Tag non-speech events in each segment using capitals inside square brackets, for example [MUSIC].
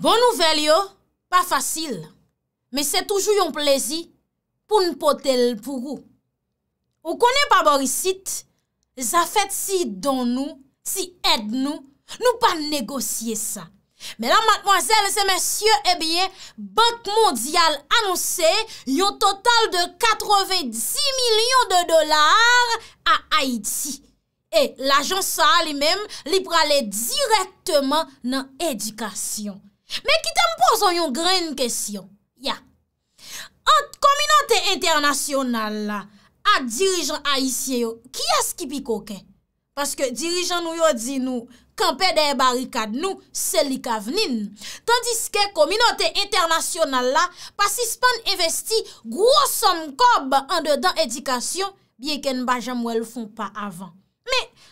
Bon nouvel yo, pa fasil, me se toujou yon plezi pou n'potel pou rou. Ou konen pa borisit, zafet si don nou, si ed nou, nou pa negosye sa. Me la matmoazel se monsye, ebyen, eh bank mondyal anonsè yon total de 90 milyon de dolar a Haiti. E l'ajon sa li mem, li prale direktman nan edikasyon. Men ki te m poson yon gren kesyon, ya, an kominante internasyonal la, ak dirijan a isye yo, ki as ki pi koke? Paske dirijan nou yo di nou, kampe de barikad nou, sel li kavnin. Tandis ke kominante internasyonal la, pasispan investi gwo son kob an de dan edikasyon, biye ken bajan mwen l foun pa avan.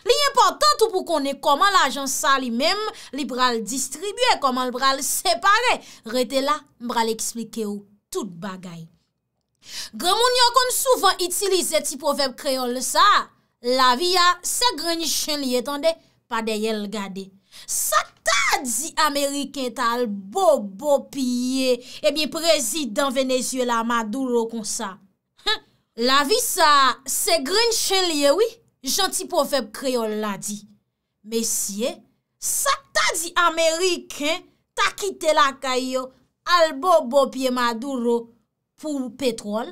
Li important ou pou konen koman l'ajans sa li menm, li pral distribye, koman l'pral separe, rete la mbral eksplike ou tout bagay. Gremoun yo kon souvan itilize ti profep kreol sa, la vi ya se grenye chen liye tande, pa deye l'gade. Sa ta di Ameriken tal bo bo piye, e eh bin prezident Venezuelan madou ro kon sa. La vi sa se grenye chen liye eh wii. jantipofeb kreol la di. Mesye, sa ta di Ameriken ta kite la kayo al bo bo piye maduro pou petrol.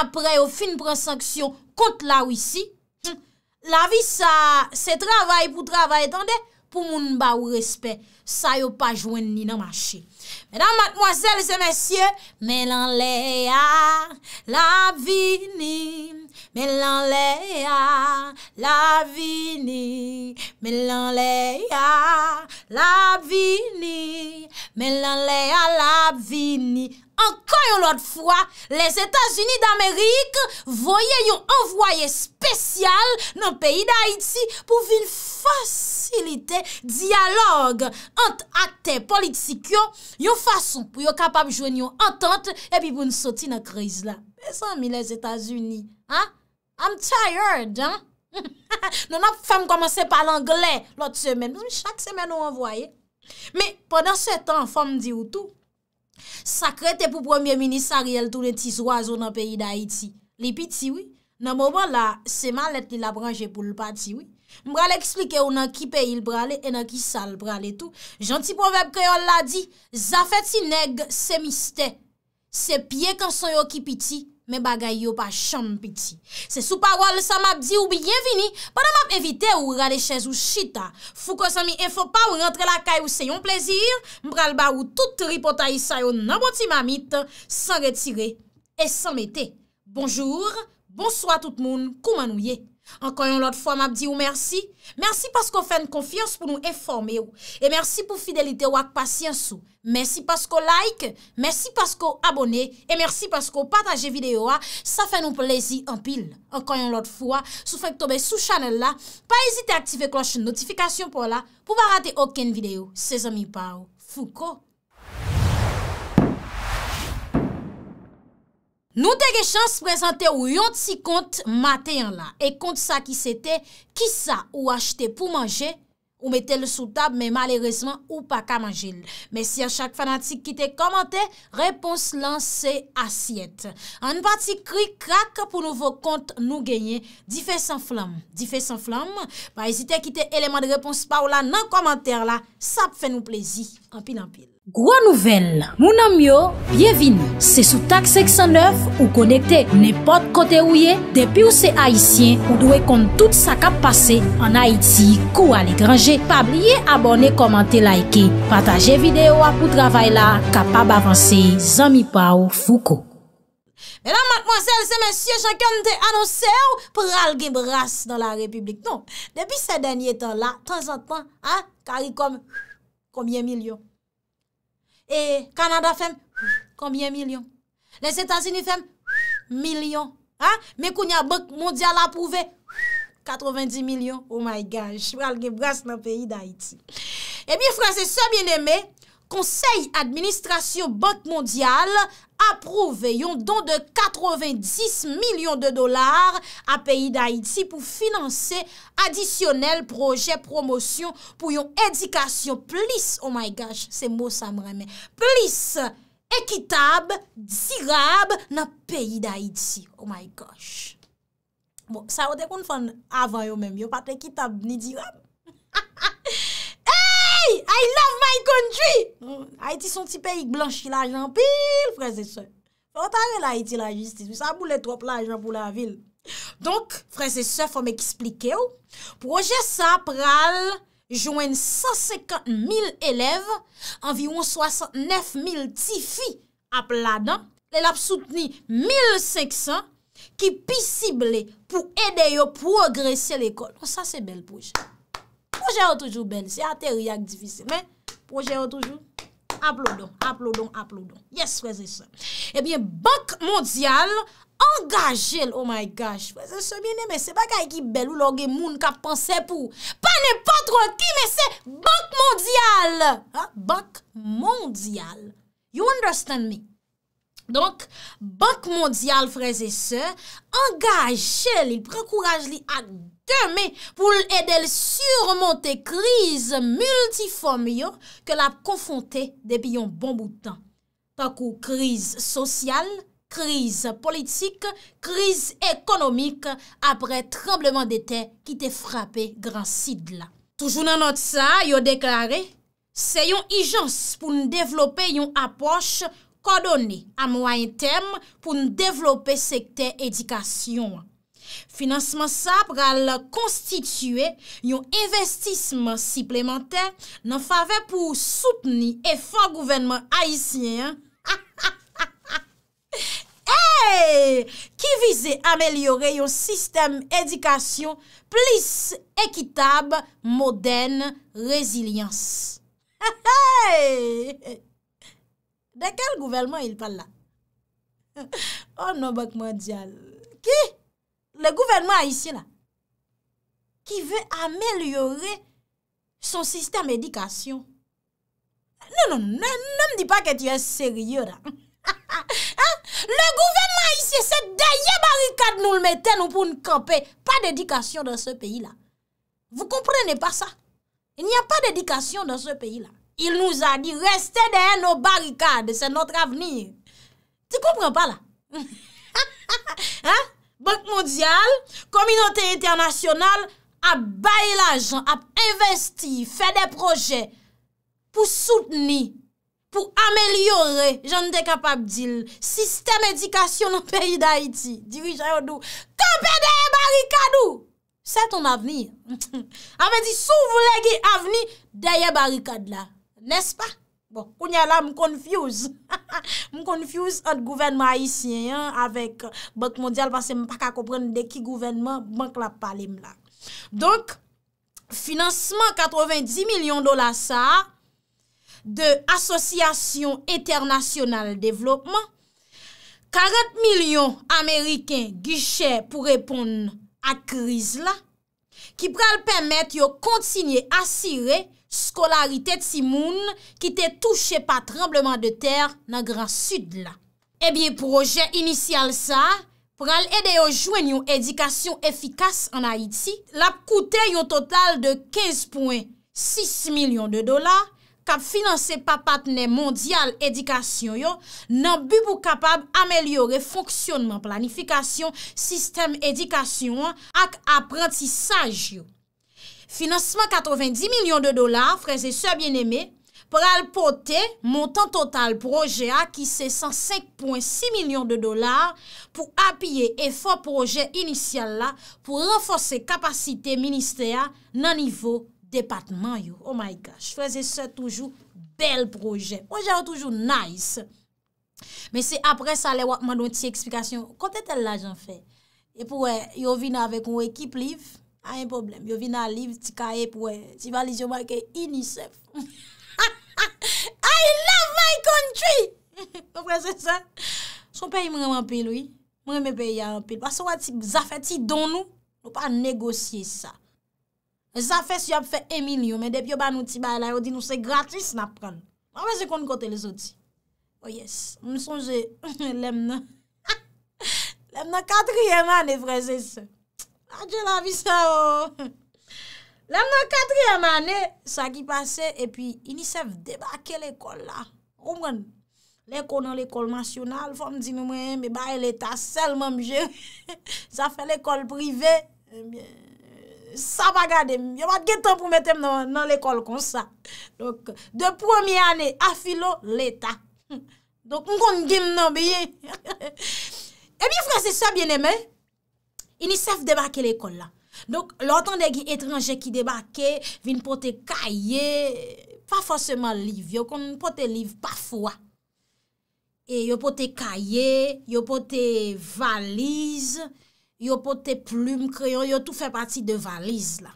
Apre yo fin pran sanksyon kont la wisi. Hm, la vi sa se travay pou travay tende pou moun ba ou respet. Sa yo pa jwen ni nan mache. Medan matmoazel se mesye, menan le ya la vi ni Mè lan lè a la vini, mè lan lè a la vini, mè lan lè a la vini. Ankon yon lot fwa, lè Etats-Unis d'Amerik voye yon envoye spesyal nan peyi d'Haïti pou vil fasilite dialog ant akte politik yon, yon fason pou yon kapab jwen yon antante epi pou nsoti nan kriz la. Mè san mi lè Etats-Unis, an? I'm tired, an. Non ap fèm komanse pa l'anglè l'ot semen. Mèm chak semen ou an voye. Mèm, pwèndan se tan, fèm di ou tou. Sakre te pou premier minisariel tou nen ti zwa zo nan peyi da iti. Li pi ti wè. Nan mouman la, seman let li la branje pou l'pa ti wè. Mbral eksplike ou nan ki peyi l'bralè en nan ki sal bralè tou. Janti poveb kè yon la di. Zafè ti neg se mistè. Se pie kamson yo ki pi ti. Men bagay yo pa chan piti. Se sou parwal sa map di ou biyenvini, para map evite ou rade chèz ou chita. Fou kon sa mi enfo pa ou rentre la kay ou se yon plezir, mbral ba ou tout ripota yi sa yo nan boti mamit, sa retire et sa mette. Bonjour, bonsoit tout moun, kouman ou ye. Ankan yon lot fwa map di ou mersi, mersi pasko fèn konfiyans pou nou eforme ou, e mersi pou fidelite wak pasyans ou, mersi pasko like, mersi pasko abone, e mersi pasko pataje videyo a, sa fè nou plezi an pil. Ankan yon lot fwa, sou fèk tobe sou chanel la, pa ezite aktive kloche notifikasyon pou la, pou ba rate oken videyo, se zami pa ou, fou ko. Nou te ge chans prezante ou yon ti kont mate yon la. E kont sa ki sete, ki sa ou achete pou manje ou mette le sou tab, men malerese man ou pa ka manje l. Men si a chak fanatik kite komante, repons lan se asyete. An pati kri krak pou nouvo kont nou genye, di fe san flam. Di fe san flam, ba ezite kite eleman de repons pa ou la nan komante la. Sa pfe nou plezi. An pil an pil. Gwa nouvel, mounan myo, byevini, se sou tak 609 ou konekte nepot kote ou ye, depi ou se Haitien ou dwe kont tout sa kap pase an Haiti kou al ekranje, pa blye abone komante laike, pataje videyo apou travay la, kapab avanse zami pa ou fouko. Mè la matmwansel se mèsyè chanke anote anose ou pral gen brase nan la republik. Non, depi se denye tan la, tan zan tan, kari kom, komyen milyon? E Kanada fèm, koumye milyon? Le Sétasini fèm, milyon. Mè kounya Bok Mondial apouve, koumye 90 milyon. Oh my gosh, pral gebras nan peyi d'Haïti. E eh bi Fransè, se mè ne mè, Konsey Administrasyon Bok Mondial apouve, aprouve yon don de 90 milyon de dolar a peyi da iti pou finanse adisyonel proje promosyon pou yon edikasyon plis, oh my gosh, se mo sa mremen plis ekitab, dirab na peyi da iti, oh my gosh bon, sa ou de kon fon avan yo men, yo pat ekitab ni dirab [LAUGHS] I love my country Ha iti son ti pe yik blanchi la jan Pil freze se Otare la iti la justice Sa boule trop la jan pou la vil Donk freze se fòm eksplike yo Proje sa pral Jwen 150.000 elev Anviyon 69.000 Tifi ap la dan El ap souteni 1.500 Ki pi sible Pou ede yo progresye l'ekol Sa se bel proje Projère toujou bel, se ate riyak difisil. Men, projère toujou, aplodon, aplodon, aplodon. Yes, freze se. Ebyen, eh bank mondial, angajel. Oh my gosh, freze se, bine, men, se bak a ekip bel ou loge moun kap panse pou. Panepatro ki, men, se bank mondial. Bank mondial. You understand me? Donk, bank mondial, freze se, angajel. Angajel, il prekouraj li ak bank. Tèmè pou l'èdèl surmonte kriz multiform yo ke l'ap konfonte depi yon bon boutan. Takou kriz sosyal, kriz politik, kriz ekonomik apre trembleman detè ki te frape gran sidla. Toujou nanot sa, yo deklare, se yon ijans pou nou devlope yon aposhe kodone amwa yon tem pou nou devlope sekte edikasyon yo. Finansman sa pral konstituye yon investisman siplementer nan fave pou soutni e fwa gouvenman haisyen. [LAUGHS] Ki vize amelyore yon sistem edikasyon plis ekitab, moden, rezilyans. [LAUGHS] De kel gouvenman il pala? [LAUGHS] O oh non bak mandyal. Ki? le gouvernement haïtien là, qui veut améliorer son système d'éducation. Non, non, non, ne me dis pas que tu es sérieux là. [LAUGHS] Hein? Le gouvernement haïtien, c'est derrière barricade nous le mettons nous pour nous camper. Pas d'éducation dans ce pays-là. Vous comprenez pas ça? Il n'y a pas d'éducation dans ce pays-là. Il nous a dit, restez derrière nos barricades, c'est notre avenir. Tu comprends pas là? [LAUGHS] hein? Bok modyal, kominote internasyonal ap baye la jan, ap investi, fe de proje pou soutni, pou amelyore, jan de kapap dil. Sistem edikasyon an peyi da iti, divi chayot ou, kompe deye barikad ou, se ton avni. [LAUGHS] Ame di sou vlege avni deye barikad la, nes pa? Bon, ou nye la m konfuse. [LAUGHS] M konfuse an gouvenman haisyen yon avèk Bok Mondial pasè m pa ka kopren de ki gouvenman bank la palim la. Donk, financeman 90 milyon dola sa de Asosyasyon Internasyonal Development 40 milyon Ameriken gi chè pou repon akriz la ki pral pemet yo kontinye asire skolaritet si moun ki te touche pa trembleman de ter nan gran sud eh la. Ebyen proje inisyal sa, pral ede yo jwen yon edikasyon efikas an Haiti, la pkoute yon total de 15.6 milyon de dola, Kap finanse pa patne mondyal edikasyon yo nan bu pou kapab amelyore fonksyonman planifikasyon, sistem edikasyon ak aprentisaj yo. Finansman 90 milyon de dolar, freze sou a bien eme, pral pote montan total proje akise 105.6 milyon de dolar pou apye e fon proje inisyal la pou renfose kapasite minister nan nivou. Depatman yo, oh my gosh Fese se toujou bel proje Ou jan toujou nice Me se apre sa le wakman don ti eksplikasyon Kote tel la jan fe E pou we yo vina avek ou ekip liv Ayen ah, problem, yo vina liv Ti kaep we, ti valiz yo make Inisef I love my country Ope se sa Son pe yi mwen anpe luy Mwen mwen pe yi anpe luy Baso wate zafeti don nou Ou pa negosye sa Zafè si ap fè emil yo, mè dep yo ban outi bay la, yo di nou se gratis nap pran. Mwa mwen se kon kote les outi. O oh yes, mwen sonje, [LAUGHS] lem nan, [LAUGHS] lem nan katriyèmane frezè se. Adjè ah, la vi sa o. Lem nan katriyèmane, sa ki pase, e pi inisev debake l'ekol la. O mwen, l'ekol nan l'ekol masyonal, fòm di nou mwen, mè baye l'etat sel mèm jè. Zafè l'ekol privè, mwen mwen, Sa bagade, yo vat ge tan pou metem nan l'ekol kon sa. Donk, de premier ane, afilo l'eta. [LAUGHS] Donk, mkonde gim nan biye. [LAUGHS] E biye franse sa bieneme, inisef debake l'ekol la. Donk, lotan de etranje ki debake, vin pote kaye, pa fosseman liv, yo kon pote liv pafwa. E yo pote kaye, yo pote valize... Yo pote plume, kreyon, yo tout fè pati de valise la.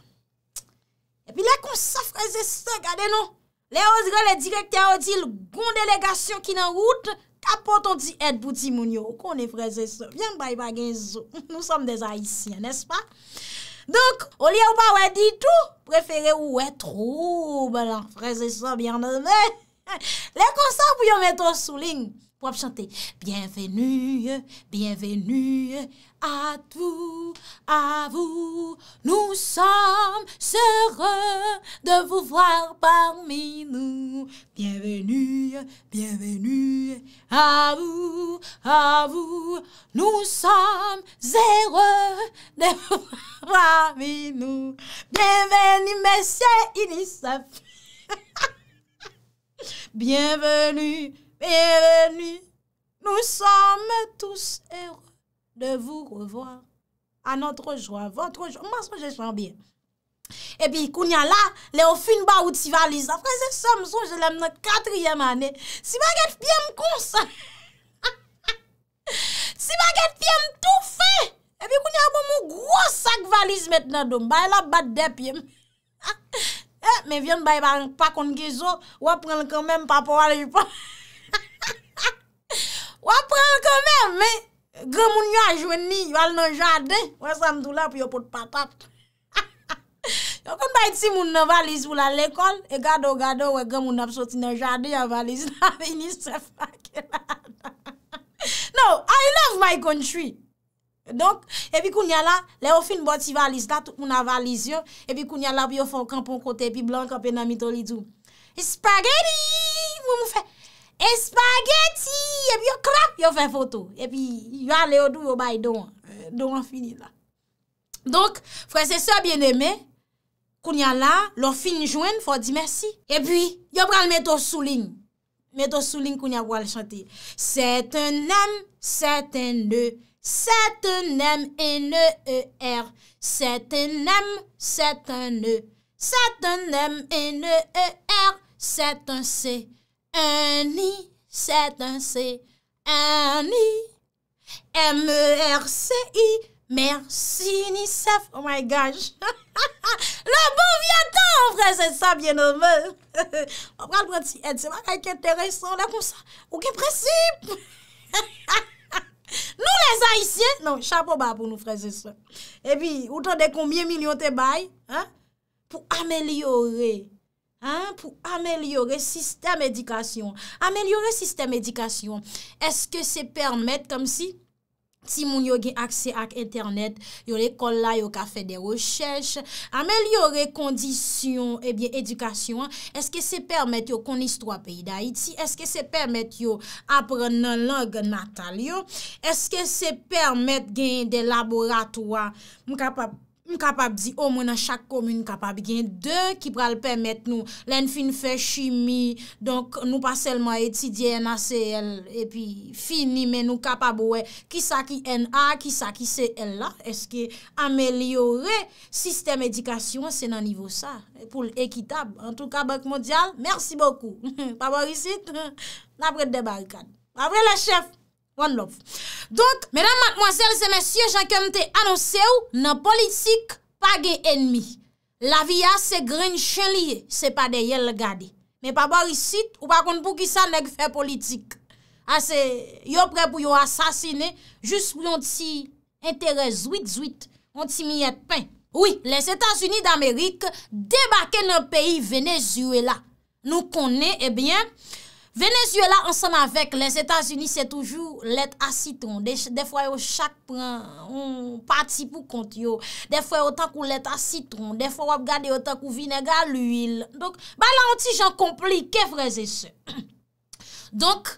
E pi lè kon sa freze se, gade nou. Lè yo direktya yo di, l'gon delegasyon ki nan wout, kapote on di, et bouti moun yo. Kon ne freze se. Vyan bay bagen zo. [LAUGHS] Nou som desa isi, nes pa? Donk, o liye ou pa wè di tou, prefere ou wè troube lan. Freze se, bian nan mè. Lè [LAUGHS] kon sa pou yo meto souling. Pou ap chante, Bienvenu, bienvenu, à vous, à vous. Nous sommes heureux de vous voir parmi nous. Bienvenue, bienvenue à vous, à vous. Nous sommes heureux de [LAUGHS] vous voir parmi nous. Bienvenue, messieurs Inissaf. [LAUGHS] bienvenue, bienvenue. Nous sommes tous heureux de vous revoir, a notre joie, votre joie, m'aspo j'espan bien, epi kounya la, le ou fin ba ou ti valise, apre sef sa mson, je l'em nan katriyem ane, si ba get piyem konsa, si ba get piyem tou fe, epi kounya bo mou gros sak valise metna dom, bay la bat depyem, [LAUGHS] eh, me vyen bay ba pakon gezo, oh, waprenl konmem pa po wale ypon, [LAUGHS] waprenl konmem, waprenl konmem, Gè moun yon ajwen ni, yon al nan jaden, wè sa mdou la pou yon pot patap. [LAUGHS] Yon kon bay ti moun nan valiz yon la lekol, e gado gado wè gè moun ap soti nan jaden, yon valiz nan [LAUGHS] vinis se fake. [LAUGHS] Nou, I love my country. Donk, e pi koun yon la, le ou fin bò ti valiz dat, moun nan valiz yon, e pi koun yon la pou yon fokan pou kote pi blan ka pe nan mitolidou. Spaghetti! Moun mou fè. espageti, epi yo krap, yo fe foto, epi yo ale yo dou euh, yo bay don, don finila. Donk, fwese so bieneme, kounya la, lor finijwen, fwo di mersi, epi yo pran meto souling, meto souling kounya wale chante, setenem, seten e, setenem, e, ne, e, er, setenem, seten e, setenem, e, ne, e, er, seten se, se, Un i, set, un c. Un i, m e r c i. Merci, ni sef. Oh my gosh. [LAUGHS] Le bon viathan, freze sa bien [LAUGHS] ou me. O pral pranti, et seman a kete reysan la kon sa. Ou ke prese? Nou les haïsien, non, chapo ba pou nou freze sa. E pi, ou ton de koumye milyon te bay? Po ameliore. pou amelyore sistem edikasyon. Amelyore sistem edikasyon, eske se permette, kom si, si moun yo gen akse ak internet, yo le kol la yo ka fe de rechèche, amelyore kondisyon, ebyen eh edikasyon, eske se permette yo konis 3 peyi da iti, eske se permette yo apre nan lang natal yo, eske se permette gen de laboratoa, moun ka pa poukè, M kapab di, o oh, mwen an chak komoun kapab, gen dè ki pral pèmèt nou, lèn fin fè chimie, donk nou pa selman etidye NACL, epi fini men nou kapab wè, ki sa ki N.A., ki sa ki C.L. la, eske amelyore sistem edikasyon, se nan nivou sa, pou l'ekitab, an tou kabak mondial, mersi bokou. [LAUGHS] Pa bò risit, la [LAUGHS] bret debarkan, pa bre le chef. Donc, mesdames, mademoiselles et messieurs, j'accompte annonce ou nan politik pa gen ennemi. La vie a se gren chen liye, se pa de yel gade. Me pa bari bon, sit ou pa kon pou ki sa nek fe politik. A ah, se, yo pre pou yo asasine, jous pou yon ti entere zuit zuit, yon ti mi et pe. Oui, les Etats-Unis d'Amérique débarke nan peyi Venezuela. Nou konne, ebyen... Eh Venezuela ansan avek, les Etats-Unis se toujou let a citron. Defwa yo chak pran, on pati pou kont yo. Defwa yo tankou let a citron. Defwa yo ap gade yo tankou vinega l'uil. Donk, ba la onti jan kompli, ke vreze se. [COUGHS] Donk,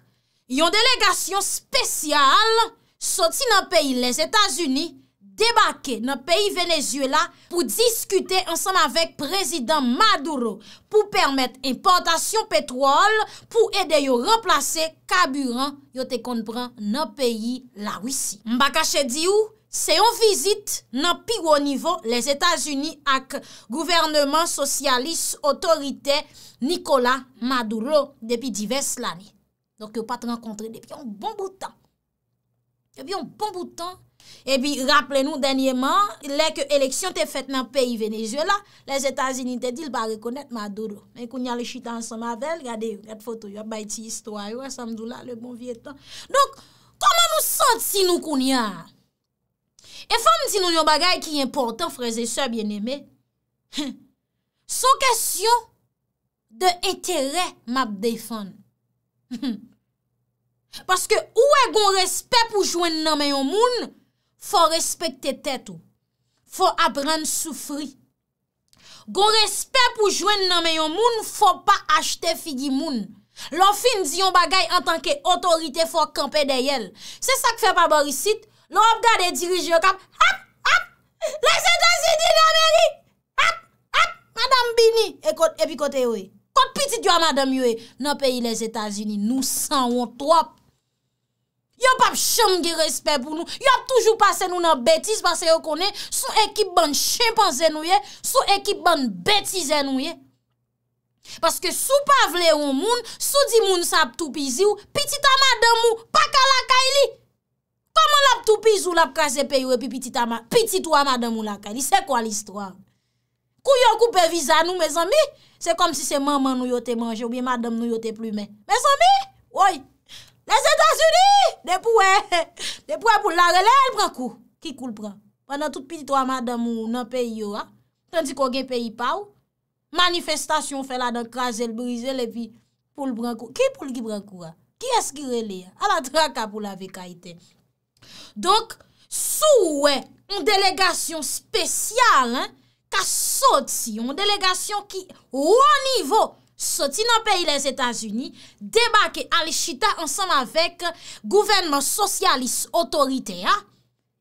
yon delegasyon spesyal soti nan peyi les Etats-Unis, debake nan peyi Venezuela pou diskute ansan avèk prezident Maduro pou permèt importasyon petwol pou ede yo remplase kaburan yo te konpren nan peyi la wisi. Mbakache di ou, se yo vizit nan piwo nivou les Etats-Unis ak gouvernement sosyalis otorite Nikola Maduro depi divers lani. Donk yo pati nan kontre depi yon bon boutan. Depi yon bon boutan Epi, rapple nou denye man, lè ke eleksyon te fèt nan peyi venezuela, lè zétazini te dil ba rekounèt madouro. Mè kounyan lè chitansan mavel, gade, gade fotou, yon bay ti histoy, wè samdou la, lè bon vietan. Donk, koman nou sot si nou kounyan? E fòm si nou yon bagay ki yon portan, freze, sò, bien eme, son kasyon de etere map dey fòm. Paske ou e gon respè pou jwen nan mè yon moun, Fò respek te tèt ou. Fò apren soufri. Gon respek pou jwen nan men yon moun, fò pa achte figi moun. Lò fin di yon bagay an tanke otorite fò kampe de yel. Se sa k fè pa borisit, lò ap gade dirij yo kap. Hap! Hap! Les Etats-Unis nan Meri! Hap! Hap! Madame Bini! E pi kote yoy. Kote pitit yoy Madame yoy. Nan eh, peyi les Etats-Unis, nou san wont wop. Yop ap chanm ge respet pou nou. Yop toujou pase nou nan betis. Parce yo konen sou ekip ban chimpanzè nou ye. Sou ekip ban betisè nou ye. Parce ke sou pa vle ou moun. Sou di moun sa ap toupizi ou. Pitita madame ou. Pakalakay li. Koman ap toupizi ou la ap kaze peyo e pi pitita madame ou. Pitita madame ou lakay li. Se kwa l'histoire? Kou yon koupe vizan nou me zami? Se kom si se maman nou yote manje ou biye madame nou yote plume. Me zami? Oye. Les Etats-Unis, de pouè, [LAUGHS] de pouè pou larele el brankou. Ki koul pran? Wan nan tout piti to a madan moun nan peyi yo a. Tanti kon gen peyi pa ou. Manifestasyon fe la dan krasel, brisel, epi pou lbrankou. Ki pou lgi brankou a? Ki eski rele a? A la traka pou la vekaiten. Donk, sou we, un delegasyon spesyal, ka sot si, un delegasyon ki ou anivou. soti nan peyi les Etats-Unis, debake alishita ansanm avek gouvenman sosyalis otorite ya,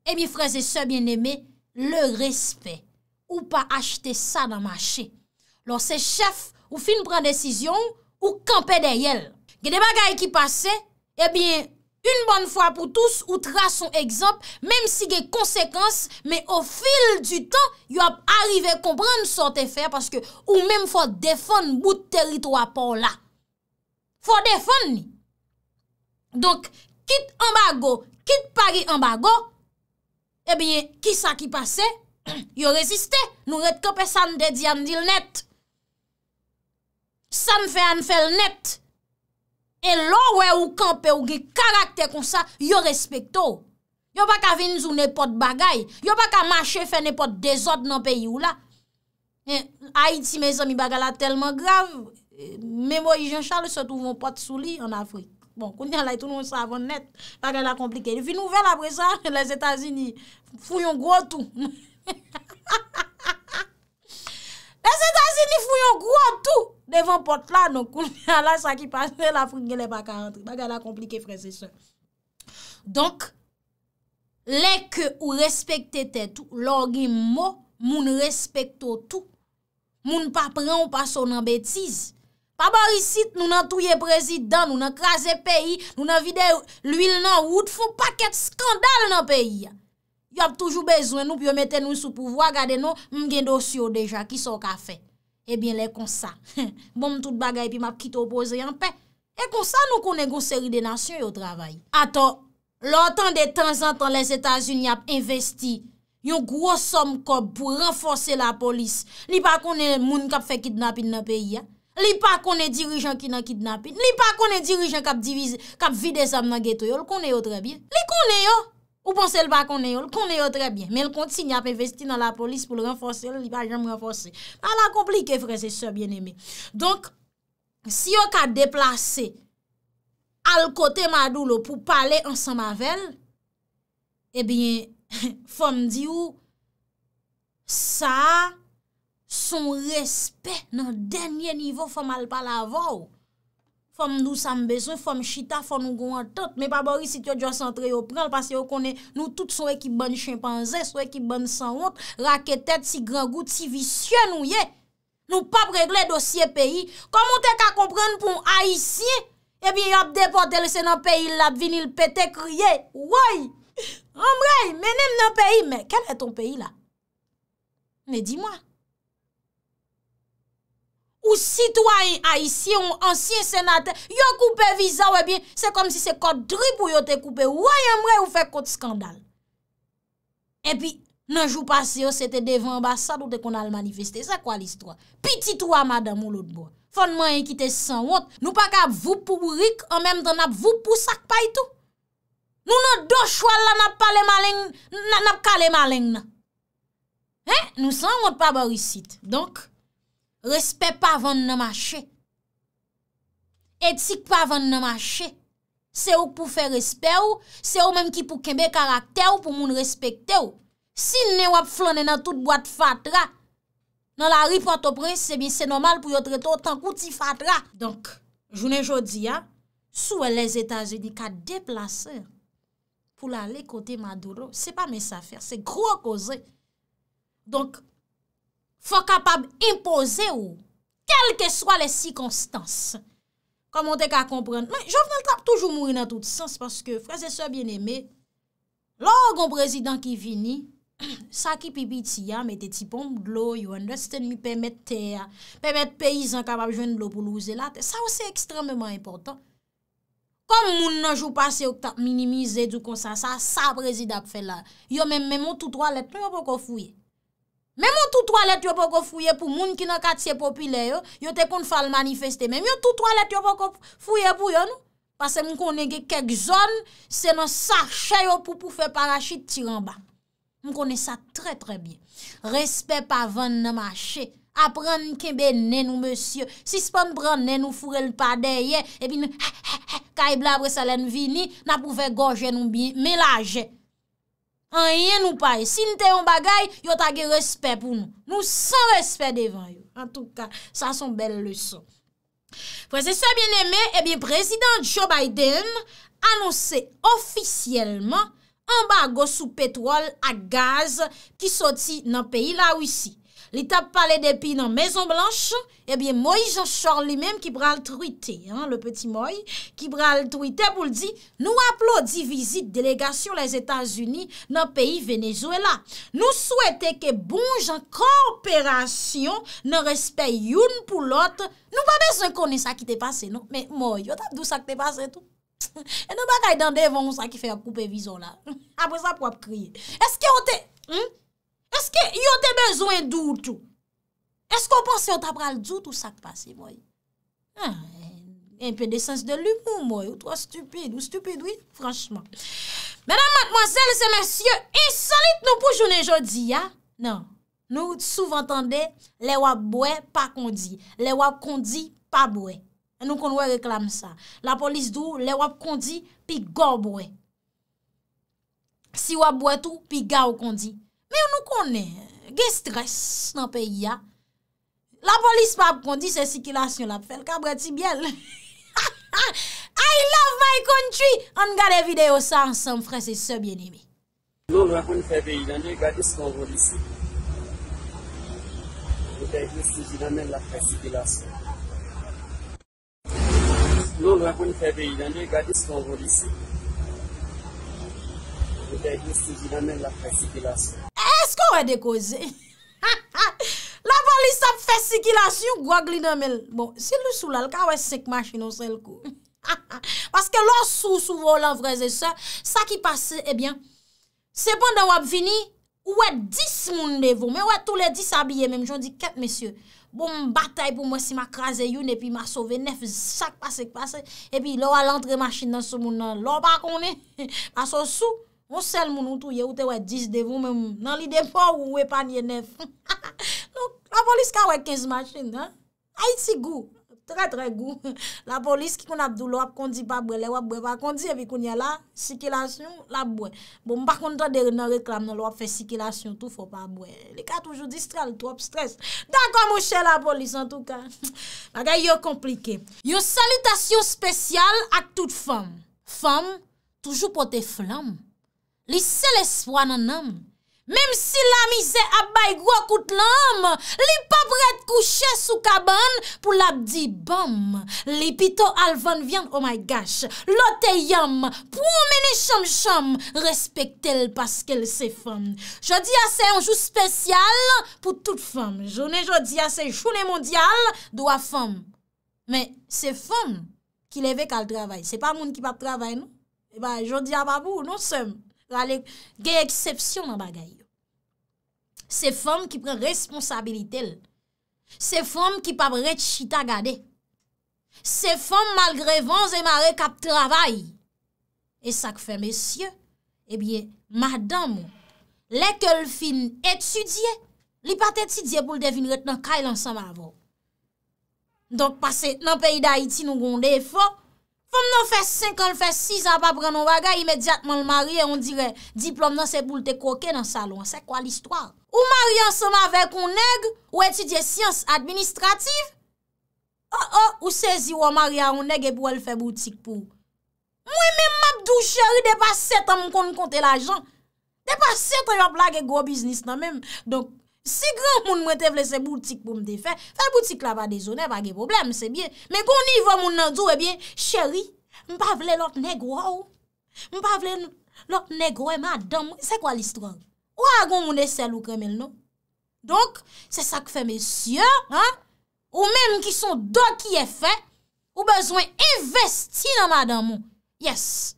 e mi freze se bien neme le respet ou pa achete sa nan machet. Lors se chef ou fin pran desisyon ou kampe de yel. Gede bagay ki pase, e eh biye Un bon fwa pou tous, ou tra son ekzamp, mem si ge konsekans, me o fil du tan, eh [CLEARS THROAT] yo ap arrive kompran sote fer, paske ou mem fwa defon bout teritwa pa ou la. Fwa defon ni. Donk, kit ambago, kit pari ambago, e bie, ki sa ki pase, yo reziste, nou retke pe san dedyan dil net. San fe an fel net. E lo we ou kampe ou ge karakter kon sa yo respekto. Yo ba ka vin sou nepot bagay. Yo ba ka mache fe nepot dezot nan peyi ou la. E, Haiti me zomi bagay la telman grav. E, Memo Ijen Charles se touvoun pot sou li an Afrik. Bon, kouni an laye touvoun sa avon net. Taken la komplike. Nifin nouvel apresan, [LAUGHS] les Etats-Unis fuyon gwo tou. [LAUGHS] Les Etats-Unis fuyon gwo tou. Devon pot la, nou koum ya la, sa ki pa, la fri ngele pa ka rentre. Da gala komplike frese se. Donk, leke ou respekte te tou, lor gen mo, moun respekte tou tou. Moun pa pran ou pa son nan betize. Pa barisit, bon nou nan touye prezident, nou nan kraze peyi, nou nan vide l'uil nan woud, foun paket skandal nan peyi. Yo ap toujou bezwen nou, pyo mette nou sou pouvoa, gade nou, mwen gen dosyo deja ki son ka fey. Ebyen lè kon sa, bom tout bagay pi map kitopoze yon pen. E kon sa nou konè gonseri de nasyon yo travay. Ato, lò tan de tan zan tan lè Etats-Unis ap investi yon gwo som kop pou renforse la polis. Li pa konè moun kap fe kidnapin nan peyi, li pa konè dirijan ki nan kidnapin, li pa konè dirijan kap videsam nan getoyol, konè yo trabyen. Li konè yo! Ou ponsel pa koneyo, koneyo trebyen. Men l konti si nye ap investi nan la polis pou l renfose, l li pa jen m renfose. A la komplike frese, se bien eme. Donk, si yo ka deplase al kote madoulo pou pale ansan mavel, ebyen eh [LAUGHS] fom diyo sa son respet nan denye nivou fom al pale avow. Fòm nou sam bezon, fòm chita, fòm nou goun an tot. Mè pa bòri si tyo jòs antre yo pran, pas yo konen nou tout sou e ki ban chimpanzè, sou e ki ban san ot, rakè tèt si gran gout, si visye nou ye. Nou pap regle dosye peyi. Komon te ka kompran pou an a yisi, e bi yop depote lese nan peyi, lade vinil pete kriye. Woy! Ambrey, menem nan peyi, mè, ken e ton peyi la? Mè di mwa. Ou sitwa yon aisyen, ou ansyen senaten, yo koupe viza ou e bin, se kom si se kote dri pou yo te koupe, woyen mre ou fe kote skandal. E pi, nanjou pasi yo, se te devan ba sa, dote kon al manifeste, se kwa l'histoire. Pi titwa madan mou lout bo. Fonman yon kite san wot, nou pa ka vup pou wou rik, an menm dan ap vup pou sak pa ito. Nou nou do chwal la nap pale malen, nan ap kale malen na. Eh, nou san wot pa bori sit. Donk, Respet pa van nan machè. Etik pa van nan machè. Se ou pou fè respek ou, se ou menm ki pou kembe karakter ou, pou moun respekte ou. Sil ne wap flanè nan tout boat fatra, nan la ripotoprense, se bin se nomal pou yo treto tan kouti fatra. Donk, jounen jodi ya, souwe les Etats-Unis ka deplase pou la le kote Maduro. Se pa mes afer, se gro koze. Donk, Fwa kapab impose ou, kelke swa le si konstans. Koman te ka kompren, jow fwen l tap toujou moun nan tout sens, paske fran se sè bien eme, lò goun prezidant ki vini, [CLEARS THROAT] sa ki pipi ti ya, mette ti pom glou, yon leste mi pèmè tè, pèmè tè peyizan kapab jwen glou pou louze lat, sa ou se ekstremèman importan. Kom moun nan jou pase, yon tap minimize du konsans, sa prezidant fè la, yon mè mè mè moun tout wale, pèmè mè mè mè mè mè mè mè mè mè mè mè mè mè mè m Mem yon toutoualet yon pou fouye pou moun ki nan katsye popile yo, yo te kon fal manifeste. Mem yon toutoualet yon pou fouye pou yon, pase moun konen ge kek zon, se nan sache yo pou poufe parashit tiran ba. Moun konen sa tre tre bi. Respe pa ven nan mache, apren kebe nen ou monsye, sispan pran nen ou foure lpadeye, e pi nou he [LAUGHS] he he, ka i blabre sa len vini, nan poufe goje nou bi melaje. Anye nou paye, sin te yon bagay, yon tagye respect pou nou. Nou san respect devan yon. En tout ka, sa son bel leçon. Fwese se eh bien eme, ebyen, prezident Joe Biden anonse ofisyelman ambago sou petwal a gaz ki soti nan peyi la wisi. li tap pale depi nan Mezon Blanche, ebyen eh Moïse Jean-Charles li mèm ki bral truite, le peti Moïse, ki bral truite pou l'di, nou aplo di vizit delegasyon les Etats-Unis nan peyi Venezuela. Nou souwete ke bon jan korperasyon nan respey youn pou lot, nou pa bez nan konen sa ki te pase, nou, men, Moïse, yo tap dou sa ki te pase tout. [LAUGHS] E nou pa gaye dan devon sa ki fe a koupe vizon la. [LAUGHS] Apo sa pou ap kriye. Eske o te... Eske yon te bezwen doutou? Eske yon panse yon tapral doutou sak pasi, boy? Ha, en eh, pe de sens de l'humour, boy. Ou to a stupide, ou stupide, oui, franchement. Mèdame, mademoiselle, se mèsie, insolite nou pou jounen jodi, ya. Non, nou souvantande, le wap boye, pa kondi. Le wap kondi, pa boye. E nou konwe reklame sa. La polis dou, le wap kondi, pi gao boye. Si wap boye tou, pi gao kondi. Me yon nou konen, ge stres nan pe ya. La polis pa ap kondi se sikilasyon la ap fel kabre ti biel. [LAUGHS] I love my country. An gade videyo sa ansan fre se se bien eme. Non lwen kon febe yon an dey gade skonvo disi. Votè yon souji la men non, la pre sikilasyon. Non lwen kon febe yon an dey gade skonvo disi. Votè yon souji la men la pre sikilasyon. Sko wè dekose? La pa li sap fesikilasyon, gwag li nan mel. Bon, se lè sou lal, ka wè sek machin nan sel kou. Paske lò sou sou vò lè vreze sa, sa ki pase, ebyen, sepanda wè bvini, wè dis moun de vò, mè wè tou lè dis abye men, joun di ket mesye, bon batay pou mwen si makraze youn, e pi ma sove nef sak pasek pasek, e pi lò wè lantre machin nan sou moun nan lò, pa konè, pa son sou, Moun sel moun ou tou ye ou te wè 10 devou mè moun. Nan li depo ou wè panye 9. [LAUGHS] Non, la polis ka wè 15 masjin. Aiti gou. Tre tre gou. [LAUGHS] La polis ki kon ap dou lò ap kondi pa bwe. Lè wè ap bwe. Vak kondi evi kon yè la. Sikilasyon. Lè ap bwe. Mou bon, mba konta deri nan reklam nan lò ap fè sikilasyon. Tou fò pa bwe. Lè ka toujou distrel. Trop stres. Dan kon moun chè la polis an tou ka. La [LAUGHS] gè yo komplike. Yo salutasyon spesyal ak tout fèm. Fèm toujou potè flamme. Li se les fwa nan nam. Mem si la mi ze ap bay gro kout lam. Li pa vre te kouche sou kaban pou la di bam. Li pito alvan vyan, oh my gosh. Lo te yam pou mene chom chom. Respekt el paskel se fam. Jodi a se anjou spesyal pou tout fam. Jodi a se jounen mondial do a fam. Men se fam ki leve kal travay. Se pa moun ki pa travay nou. E ba jodi a babou nou sem. Gye eksepsyon nan bagay Se fom ki pren responsabilitel Se fom ki pabre chita gade Se fom malgrevan Zemare kap travay E sak fe mesye Ebye eh madam Lekol fin etudye Li pat etudye pou l devin Ret nan kay lansan mavo Donk pase nan peyi da iti Nou gonde e fok Fom nan fes 5 an, fes 6 an, pa prenen waga, imediatman l marye, on dire diplom nan se pou l te koke nan salon. Se kwa l istwar? Ou marye anseman vek ou neg, oh, oh, ou etidye siyans administrativ? Ou sezi ou marye a ou neg e pou el fe boutik pou? Mwen men map dou chery, depa 7 an moun kon konte l ajan. Depa 7 an yo blage go biznis nan menm. Si gran moun mwen te vle se boutik pou mwen te fè, fè boutik la ba de zonè, bagè problem, se bie. Men kon nivò moun nan dò, e eh bie, chèri, mwen pa vle lot neg wè ou. Mwen pa vle lot neg wè madan mwen. Se kwa l'istwag? Ou a goun moun de sel ou kremen nou? Donk, se sa k fè men sya, ou men mwen ki son do ki e fè, ou bezwen investi nan madan mwen. Yes!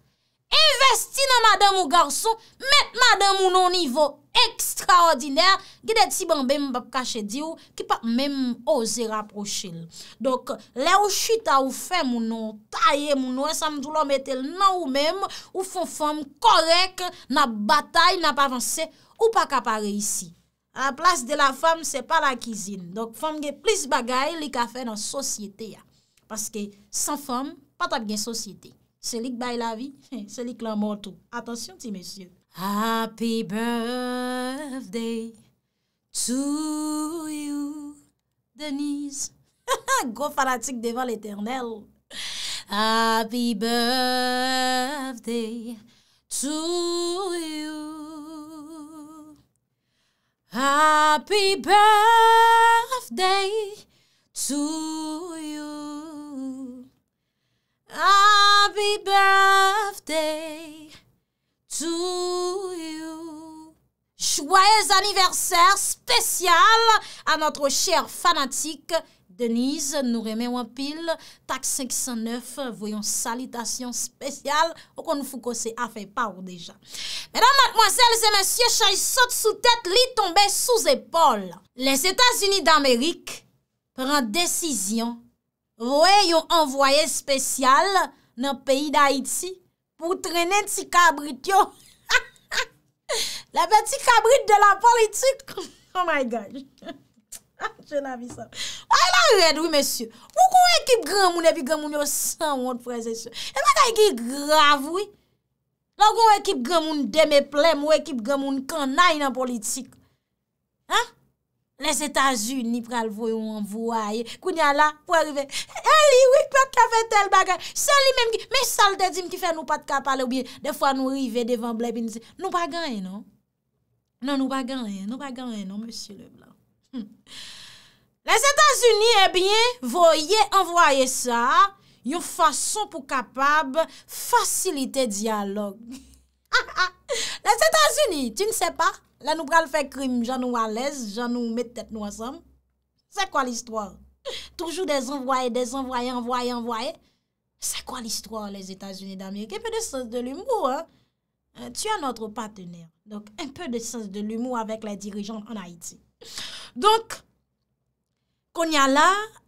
Investi nan madan mwen garson, met madan mwen nou nivò. Non ekstraordinèr, gidè tsi bambèm bap kache diw, ki pa mèm ose rapproche l. Donk, lè ou chita ou fè mounon, tayè mounon, e samdou lòm etèl nan ou mèm, ou fon fòm korek, na batay, na pavansè, ou pa kapare isi. A plas de la fòm, se pa la kizin. Donk, fòm ge plis bagay, li ka fè nan sosyete ya. Paske, san fòm, patat gen sosyete. Se li k bay la vi, [LAUGHS] se li k la mòtou. Atansyon ti mèsyon. Happy birthday to you, Denise. Ha [LAUGHS] ha, go fanatik devan l'éternel. Happy birthday to you. Happy birthday to you. Happy birthday... To you. Chouèz aniversèr spèsyal a notre chèr fanatik Deniz Nourémé Wampil, Tak 509, voyon salitation spèsyal ou kon nou fou kose afè pa ou dejan. Mèdan matmoazèl, zè mèsyè, chay sot sou tèt, li tombe sou zèpòl. Les Etats-Unis d'Amérique pren dèsisyon voyon anvoyè spèsyal nan peyi d'Haïti pou trenen ti kabrit yo. Lebe [LAUGHS] ti kabrit de la politik. [LAUGHS] Oh my God. [LAUGHS] Je n'avis sa. A y la red, oui, monsieur. Ou kon ekip gran moun evi gran moun yo san wot prezese. E maga y gi grav, oui. La ou kon ekip gran moun deme plem, ou ekip gran moun kanay nan politik. Ha? Les Etats-Unis pral voyou envoye kounya la pou a rive. E li wik pa kave tel bagay. Se li menm ki, men salde di m ki fe nou pat kapal ou biye. De fwa nou rive devan ble bin se. Nou bagay non. Non nou bagay, nou bagay non monsi le blan. Les Etats-Unis e bien voye envoye sa. Yon fason pou kapab fasilite dialog. [LAUGHS] Les Etats-Unis, ti nou se pa? La nou pral fè krim, jan nou alèz, jan nou mè tèt nou asèm. Sè kwa l'histoire? Toujou dezen voye, dezen voye, envoye, envoye. Sè kwa l'histoire les Etats-Unis d'Amérique? Epe de sens de l'humour, hein? Euh, tu anotre patenè. Donc, epe de sens de l'humour avèk la dirijan an Haiti. Donc, konya la,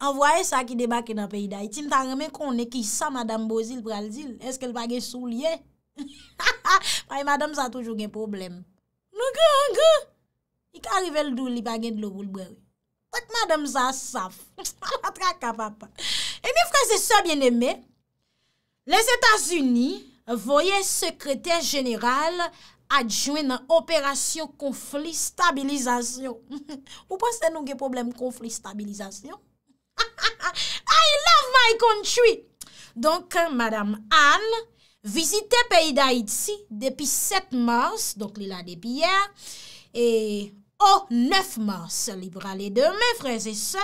envoye sa ki debake nan peyi d'Haïti. Si mta remè konè ki sa madame Bozil pral zil, eske l vage sou liye? Faye [LAUGHS] madame sa toujou gen probleme. Nou ge, an ge, i ka rive l dou li bagen dlo woul brewe. Tak madam zan saf. [LAUGHS] A tra kapapa. E mi fraze sa bieneme, les Etats-Unis voye sekrete general adjouen nan operasyon konflik stabilizasyon. [LAUGHS] Ou pa se nou ge problem konflik stabilizasyon? [LAUGHS] I love my country! Donk, madam Anne, vizite peyi d'Haïti depi 7 mars, donk li la depi yer, e o 9 mars li brale demè, frèze sa,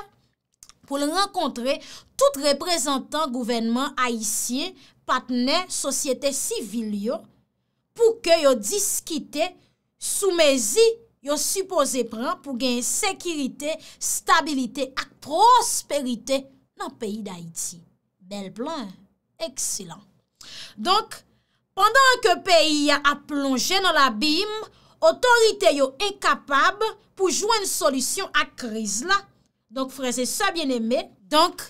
pou lè renkontre tout reprezentant gouvernement Haïtien, patne, sosyete sivil yo, pou ke yo diskite soumezi yo suppose pran pou gen sekirite, stabilite ak prosperite nan peyi d'Haïti. Bel plan, ekselant. Donk, pandan ke peyi a plonje nan labim, otorite yo enkapab pou jwen solisyon ak kriz la. Donk freze sa bien eme. Donk,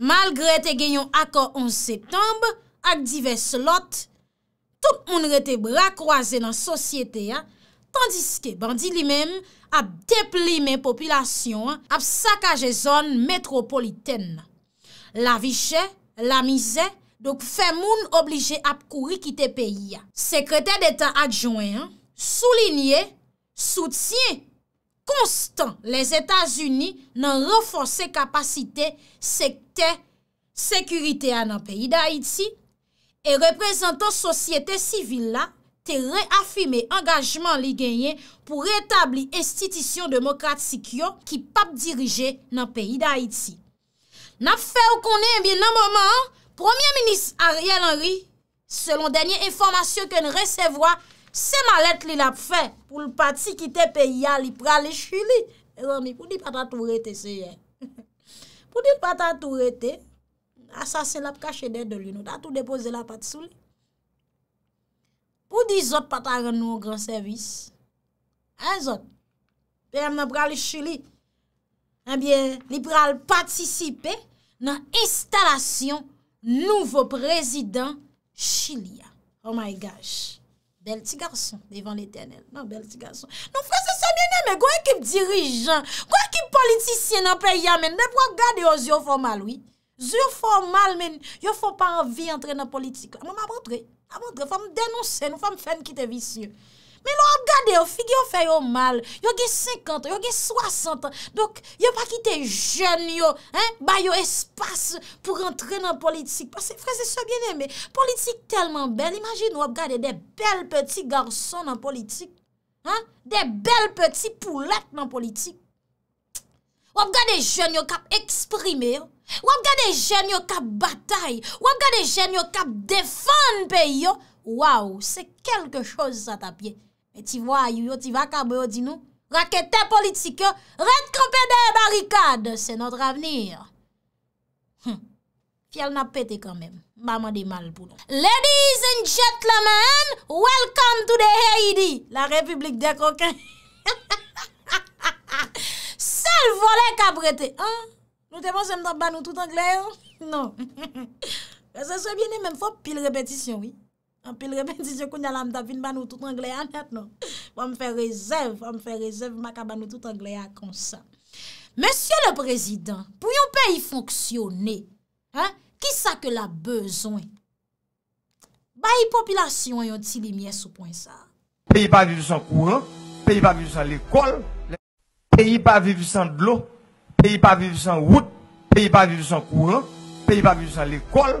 malgre te genyon akor 11 septembe, ak divers lot, tout moun rete bra kwoaze nan sosyete ya. Tandiske, bandi li men, ap depli men popilasyon, ap sakaje zon metropoliten. La vichè, la mizè, Donk fe moun oblije ap kouri kite peyi ya. Sekretè d'Etat adjouen, soulinye, soutien, konstan les Etats-Unis nan renfonse kapasite sekte sekurite a nan peyi da Iti e reprezentan sosyete sivil la te reafime engajman li genye pou reetabli estitisyon demokratik yo ki pap dirije nan peyi da Iti. Nafè ou konen bin nan mouman an, Premier Minis Ariel Henry, selon denye informasyon ke n resevoa, se malet li lap fe pou l pati ki te pe ya li pra li chili. E zon mi, pou di pata tou rete se ye? Pou di pata tou rete, asase lap kache de deli nou, ta tou depoze la pati sou li. Pou di zot pata ren nou gran servis? En zot, pe mè pra li chili, enbyen, li pra l pati sipe nan instalasyon nouvo prezident Chilia. Oh my gosh! Bel ti garson, Devon Eternel. Non, bel ti garson. Nou fwese se mwene, mwen kwen ekip dirijan, kwen ekip politisyen nan pe yamen, mwen wakade yo zyo formal, oui? Zyo formal, men, yo fwa pa anvi entre nan politik. Mwen mwen abondre. Abondre. Fwa mwen denonsen, fwa mwen fwen kite visye. Mè lo ap gade yo fig yo fè yo mal. Yo ge 50, yo ge 60. Dok yo pa ki te jen yo, ba yo espas pou rentre nan politik. Pas se frese se gen eme. Politik telman bel. Imagin nou ap gade de bel peti garson nan politik. De bel peti poulet nan politik. Ou ap gade jen yo kap eksprime yo. Ou ap gade jen yo kap batay. Ou ap gade jen yo kap defan pe yo. Waw, se kelke choz sa ta piye. Et ti vwa ayou yo, ti vwa kabwe yo, di nou, rakete politike, redkampede barikade, se notre avenir. Piel na pete kanmèm, maman di mal poulon. Ladies and gentlemen, welcome to the Haiti, la republik de koken. [LAUGHS] Sel volè kabrete, nou te monsèm nan banou tout anglè, non. Se soubine men fòp, pil repetisyon, oui. Pil repen di diyo kou nye lam davin ban ou tout an gle a nyat nou Pwa m fè rezèv, pwa m fè rezèv maka ban ou tout an gle a konsa Mèsyon le prezidant, pou yon pe yon fonksyonè Kisa ke la bezwen Ba yon popilasyon yon ti li miè sou pon sa Pe yon pa vivi san kouan, pe yon pa vivi san l'ekol Pe yon pa vivi san blou, pe yon pa vivi san wout Pe yon pa vivi san kouan, pe yon pa vivi san l'ekol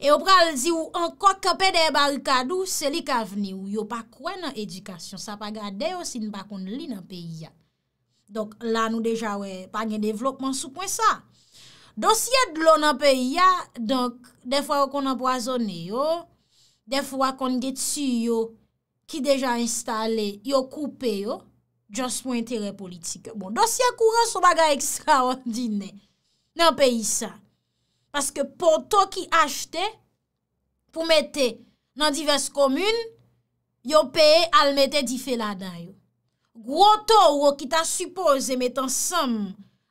E ou pral zi ou an kok kepe de e balkadou, se li ka vni ou. Yo pa kwen nan edikasyon, sa pa gade yo sin pa kon li nan peyi ya. Donk la nou deja wè, pa gen devlopman sou pwen sa. Dosye dlo nan peyi ya, donk, defwa yo kon an boazone yo, defwa kon gen tsu yo, ki deja instale, yo koupe yo, jons mwen terè politike. Bon, dosye koure sou baga [LAUGHS] ekstraordinè nan peyi sa. Paske poto ki achte pou mette nan divers komune, yo peye al mette dife la dan yo. Gwo to wou ki ta suppose mette ansam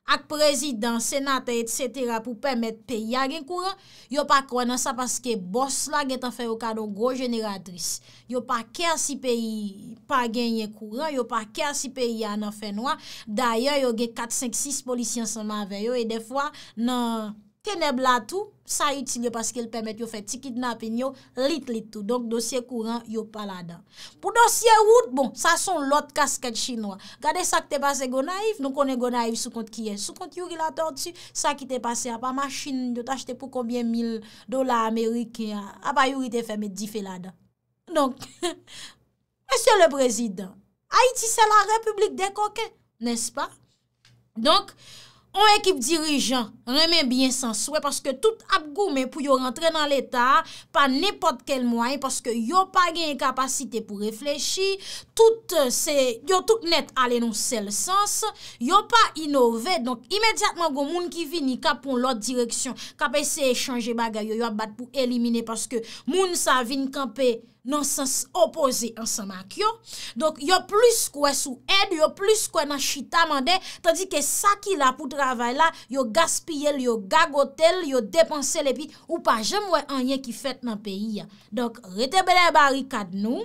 ak prezident, senate, etc. pou pwem mette peyi a gen kouran, yo pa kwenan sa paske bos la gen tan feyo kado gwo jeneratris. Yo pa kersi peyi pa genye kouran, yo pa kersi peyi a nan fenwa. Da ye yo gen 4-5-6 polisyen san ma veyo e defwa nan... Teneb la tou, sa iti nye paske el pemet yo fe tikid napin yo lit lit tou. Donk dosye kouran yo pala dan. Po dosye wout bon, sa son lot kasket chinois. Gade sa ki te pase go naif, nou konen go naif sou kont kiye. Sou kont yu rilator ti, sa ki te pase a pa machin, yo te achete pou koubyen mil dola Amerike, a pa yu rite feme di fe la dan. Donk, [LAUGHS] Mesele prezident, Haiti se la republik de koke, nes pa? Donk, On ekip dirijan, remen bien sans soue, paske tout ap goume pou yo rentre nan l'Etat, pa nepot kel mwen, paske yo pa gen kapasite pou reflechi, euh, yo tout net alenon sel sens, yo pa inove, donk imediatman go moun ki vini kapon lot direksyon, kap eseye chanje bagay yo yo ap bat pou elimine, paske moun sa vin kampe, nan sens opoze ansan mak yo. Donk yo plis kwe sou ed, yo plis kwe nan chita mande, tandi ke saki la pou travay la, yo gaspiyel, yo gagotel, yo depansele pi, ou pa jemwe anye ki fet nan peyi ya. Donk retebele bari kad nou.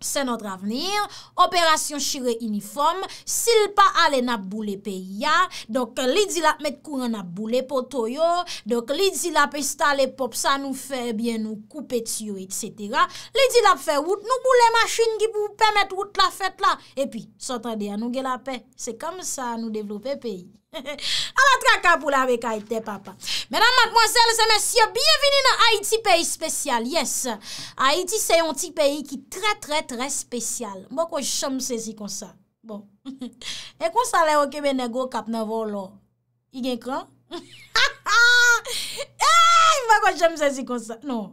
Se notre avenir, operasyon shire uniform, sil pa ale nap boule pe ya, donk lidzi la met kou anap boule potoyo, donk lidzi la pestale pop sa nou fe bien nou koupe tiyo, etc. Lidzi la fe wout nou boule maschine ki pou pemet wout la fet la, epi sotade anou gelapè, se kom sa nou devlopè peyi. Awa tra kapou la vek Haiti, papa Mèdan matmwazèl, zè mèsyè, biyevini nan Haiti peyi spesyal, yes Haiti se yon ti peyi ki tre tre tre spesyal Mwen kon jom sezi kon sa Bon E kon salè wò kebe negò kapnevo lò Y gen kran? Mwen kon jom sezi kon sa, nou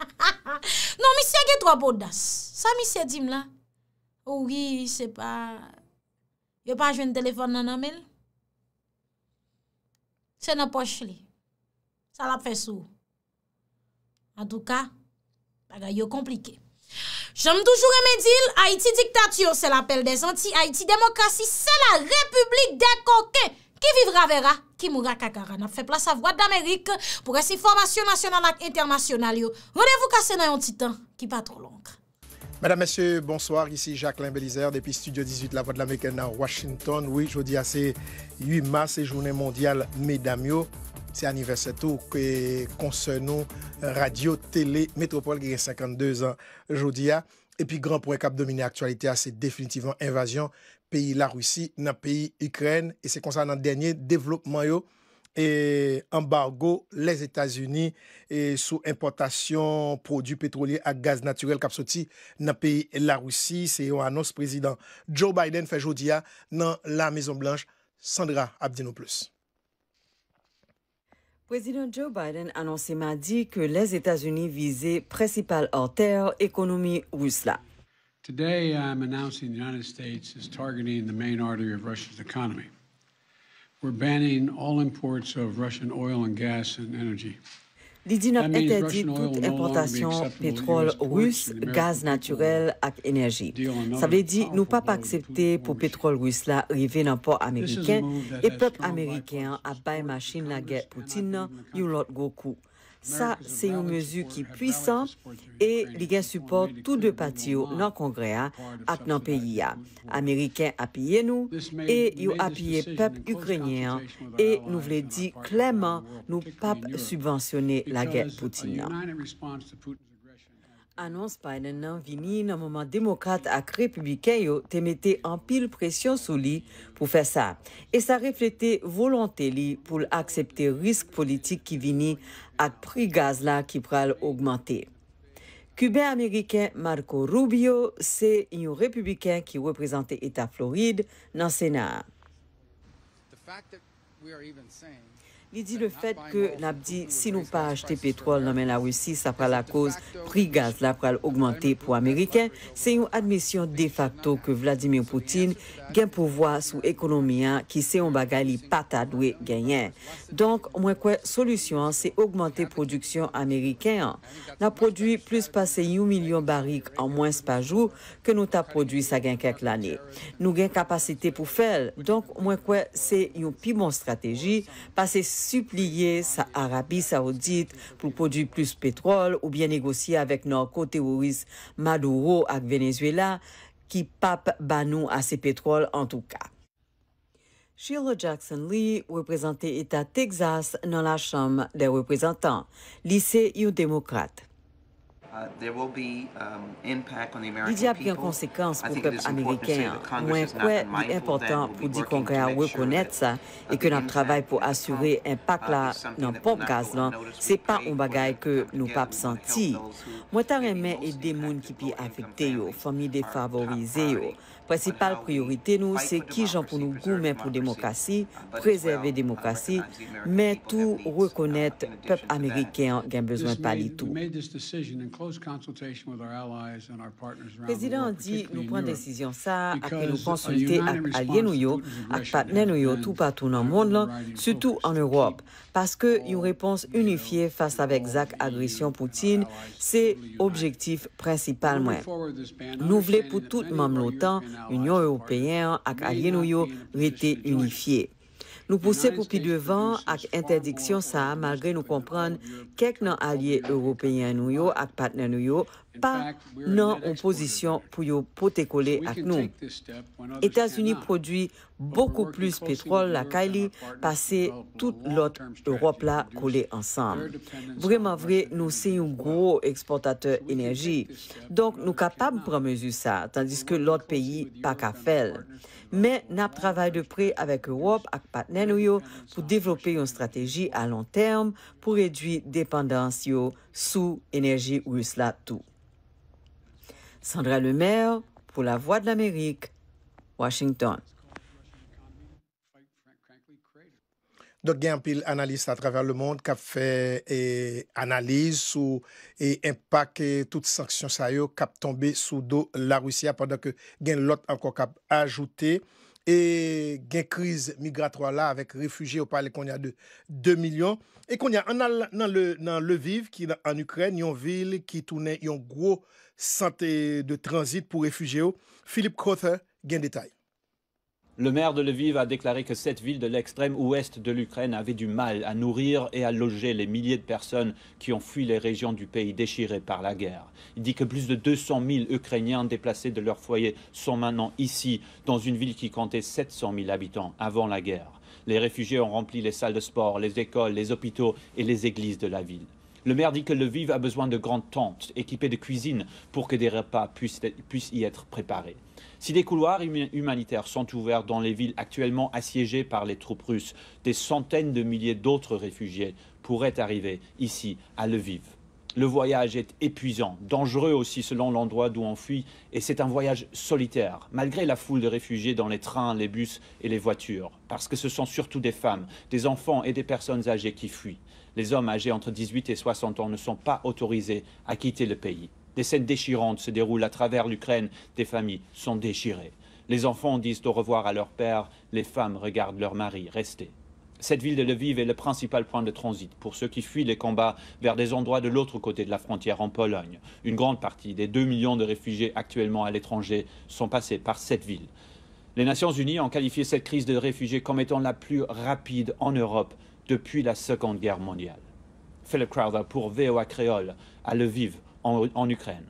Ha ha ha, nan mi sege to a boudas, sa mi se dim la? Ouwi, se pa, yo pa aje un telefon nan anmel? Se nan poch li, sa la fe sou. An tou ka, baga yo komplike. Jom toujou reme dil, Haiti diktatiyo se la pel de zanti, Haiti demokrasi se la republik de koke. Ki vivra vera, ki moura kakarana. Fè plas sa vwad d'Amerik pou resi formasyon nasyonal ak internasyonalyo. Vwadevou kase nan yon titan ki patrou lankre. Madame, monsye, bonsoir. Isi Jacqueline Belizer, depi Studio 18, la vwad d'Amerika nan Washington. Oui, jodi a se 8 mars, se jounen mondial medamyo. Se aniverseto kwen konsenon radio, tele, metropole, gwen 52 an jodi a. E pi gran pou ekap domine aktualite a se definitivan invasyon. peyi la Roussi nan peyi Ukren e se konsan nan denye devlopman yo e ambargo les Etats-Unis e sou importasyon prodou petrolier a gaz naturel kapsoti nan peyi la Roussi. Se yo anons prezident Joe Biden fejodiya nan la Mezon Blanche. Sandra Abdinoplus. Prezident Joe Biden anons sema di ke les Etats-Unis vize prezipal orter ekonomi ou slak. Today, I'm announcing the United States is targeting the main artery of Russia's economy. We're banning all imports of Russian oil and gas and energy. L'IDINOP interdit toute importation pétrole russe, gaz naturel énergie. Ça veut dire nous nou pa pa aksepte pou pétrole russe la rive nan port Ameriken e pep Ameriken ap bay machine la guerre Poutine il yon lot go kou. Sa, se yon mezu ki pwisan e li gen support tout de pati yo nan kongrea at nan peyi ya. Ameriken apiye nou, e yo apiye pep Ukrenyen, e nou vle di kleyman nou pap subwansyone la gen Poutinan. Anons paynen nan vini nan moman demokrat ak republiken yo te mette an pil presyon sou li pou fè sa. E sa reflete volante li pou l'aksepte risk politik ki vini ak pri gaz la ki pral augmentè. Kuben Ameriken Marco Rubio se yon republiken ki wèprezante Eta Florid nan Sena. The fact that we are even saying Il dit le fait que Nabdi, si nous pas acheter pétrole dans la Russie, ça fera la cause, prix gaz là pour augmenter pour Américains, c'est une admission de facto que Vladimir Poutine gagne pouvoir sous économie hein, qui c'est un bagali patadoué gagner. Donc, moins quoi, solution, c'est augmenter production américaine. On produit plus passé 1 million barriques en moins par jour que nous t'a produit ça gagne quelques années. Nous gagne capacité pour faire. Donc, moins quoi, c'est une plus bonne stratégie. Passer supplier sa Arabie Saoudite pour produire plus pétrole ou bien négocier avec nos terroriste Maduro à Venezuela qui pape banon à ces pétroles en tout cas. Sheila Jackson Lee, représentée État Texas dans la Chambre des représentants, lycée You démocrate. Didi ap ki an konsekans pou kèp Ameriken an, mwen kwe bi important pou di konkre a wè konèt sa, e ke nan travay pou asyre impak la nan pop gaz nan, se pa ou bagay ke nou pap santi. Mwen tar emè e demoun ki pi afekte yo, fòm ni defavorize yo. principale priorité, nous, c'est qui j'ai pour nous mais pour démocratie, préserver démocratie, mais tout reconnaître peuple américain qui a besoin de tout. Le président dit, nous prenons décision ça après nous consulter avec alliés nous, avec partenaires tout partout dans le monde, surtout en Europe, parce que une réponse unifiée face avec l'agression agression Poutine, c'est objectif principal. Nous voulons pour tout membre de l'OTAN Union européen ak alye nou yo rete unifiye. Nou pouse pou ki devan ak interdiksyon sa, malgre nou kompran kek nan alye européen nou yo ak patnen nou yo pas non en position pour y coller avec nous. États-Unis produit beaucoup plus pétrole, la Kylie, passé toute l'autre Europe là collée ensemble. Vraiment vrai, nous sommes un gros exportateur d'énergie. Donc, nous sommes capables de prendre mesure ça, tandis que l'autre pays pas qu'à faire mais nous travaillons de près avec Europe et partenaires pour développer une stratégie à long terme pour réduire la dépendance sous énergie russe là tout. Sandra Lemaire pour la Voix de l'Amérique, Washington. Don gen apil analis a travèr le moun, kap fè e, analis sou e impak e, tout sanksyon sa yo, kap tombe sou do la roussia, padan ke gen lot anko kap ajoute, e, gen kriz migrato ala avèk refugye ou pale konya de 2 milyon, e konya nan leviv ki an Ukren, yon vil ki toune yon gro santè de transit pou refugye ou. Philippe Crother gen detay. Le maire de Lviv a déclaré que cette ville de l'extrême ouest de l'Ukraine avait du mal à nourrir et à loger les milliers de personnes qui ont fui les régions du pays déchirées par la guerre. Il dit que plus de 200 000 Ukrainiens déplacés de leur foyer sont maintenant ici, dans une ville qui comptait 700 000 habitants avant la guerre. Les réfugiés ont rempli les salles de sport, les écoles, les hôpitaux et les églises de la ville. Le maire dit que Lviv a besoin de grandes tentes équipées de cuisine pour que des repas puissent y être préparés. Si des couloirs hum, humanitaires sont ouverts dans les villes actuellement assiégées par les troupes russes, des centaines de milliers d'autres réfugiés pourraient arriver ici, à Lviv. Le voyage est épuisant, dangereux aussi selon l'endroit d'où on fuit, et c'est un voyage solitaire, malgré la foule de réfugiés dans les trains, les bus et les voitures, parce que ce sont surtout des femmes, des enfants et des personnes âgées qui fuient. Les hommes âgés entre 18 et 60 ans ne sont pas autorisés à quitter le pays. Les scènes déchirantes se déroulent à travers l'Ukraine. Des familles sont déchirées. Les enfants disent au revoir à leur père. Les femmes regardent leur mari rester. Cette ville de Lviv est le principal point de transit pour ceux qui fuient les combats vers des endroits de l'autre côté de la frontière en Pologne. Une grande partie des 2 millions de réfugiés actuellement à l'étranger sont passés par cette ville. Les Nations Unies ont qualifié cette crise de réfugiés comme étant la plus rapide en Europe depuis la Seconde Guerre mondiale. Philip Crowther pour VOA Créole à Lviv en, Ukraine.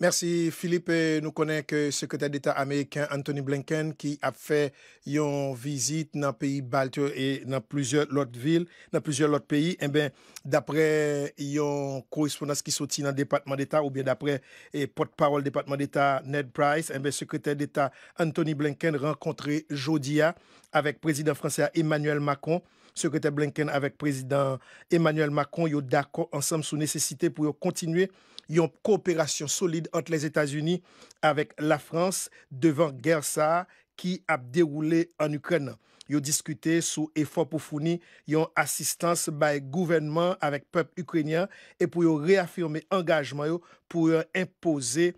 Merci Philippe. Nous connaissons que le secrétaire d'État américain Anthony Blinken qui a fait une visite dans le pays balte et dans plusieurs autres villes, dans plusieurs autres pays. Et eh bien, d'après une correspondance qui sortit dans le département d'État ou bien d'après le eh, porte-parole du département d'État Ned Price, eh le secrétaire d'État Anthony Blinken rencontré Jodia avec le président français Emmanuel Macron. Sekreter Blinken avek prezident Emmanuel Macron yo dakon ansam sou nesesite pou yo kontinue yon kooperasyon solide ant les Etats-Unis avek la Frans devan Gersar ki ap deroule an Ukraina. Yo diskute sou efor pou founi yon asistans bay gouvenman avek pep Ukraina e pou yo reafirme angajman yo pou yo impose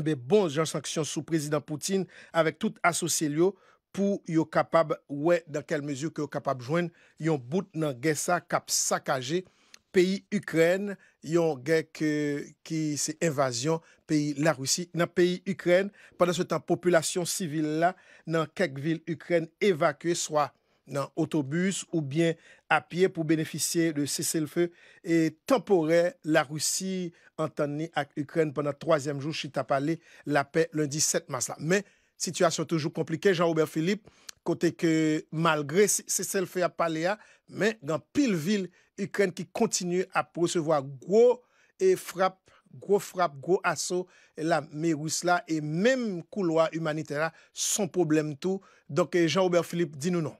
eh bon jan sanksyon sou prezident Poutine avek tout asosye liyo pou yo kapab, wè, dan kel mezur ki yo kapab jwen, yon bout nan gè sa kap sakage peyi Ukren, yon gè ki se evasyon peyi la Roussi nan peyi Ukren pandan se tan populasyon sivil la nan kek vil Ukren evakwe swa nan otobus ou bien apye pou beneficye de sese l fe, e tempore la Roussi an tan ni ak Ukren pandan troasyem jou Chita Pali la pe lundi set mas la, men Situation toujours compliquée, jean hubert Philippe, côté que malgré c'est le fait à Paléa, hein, mais dans pile ville, Ukraine qui continue à recevoir gros et frappe gros frappe, gros assaut, la mais et même couloir humanitaire, son problème tout. Donc, Jean-Aubert Philippe, dis-nous non.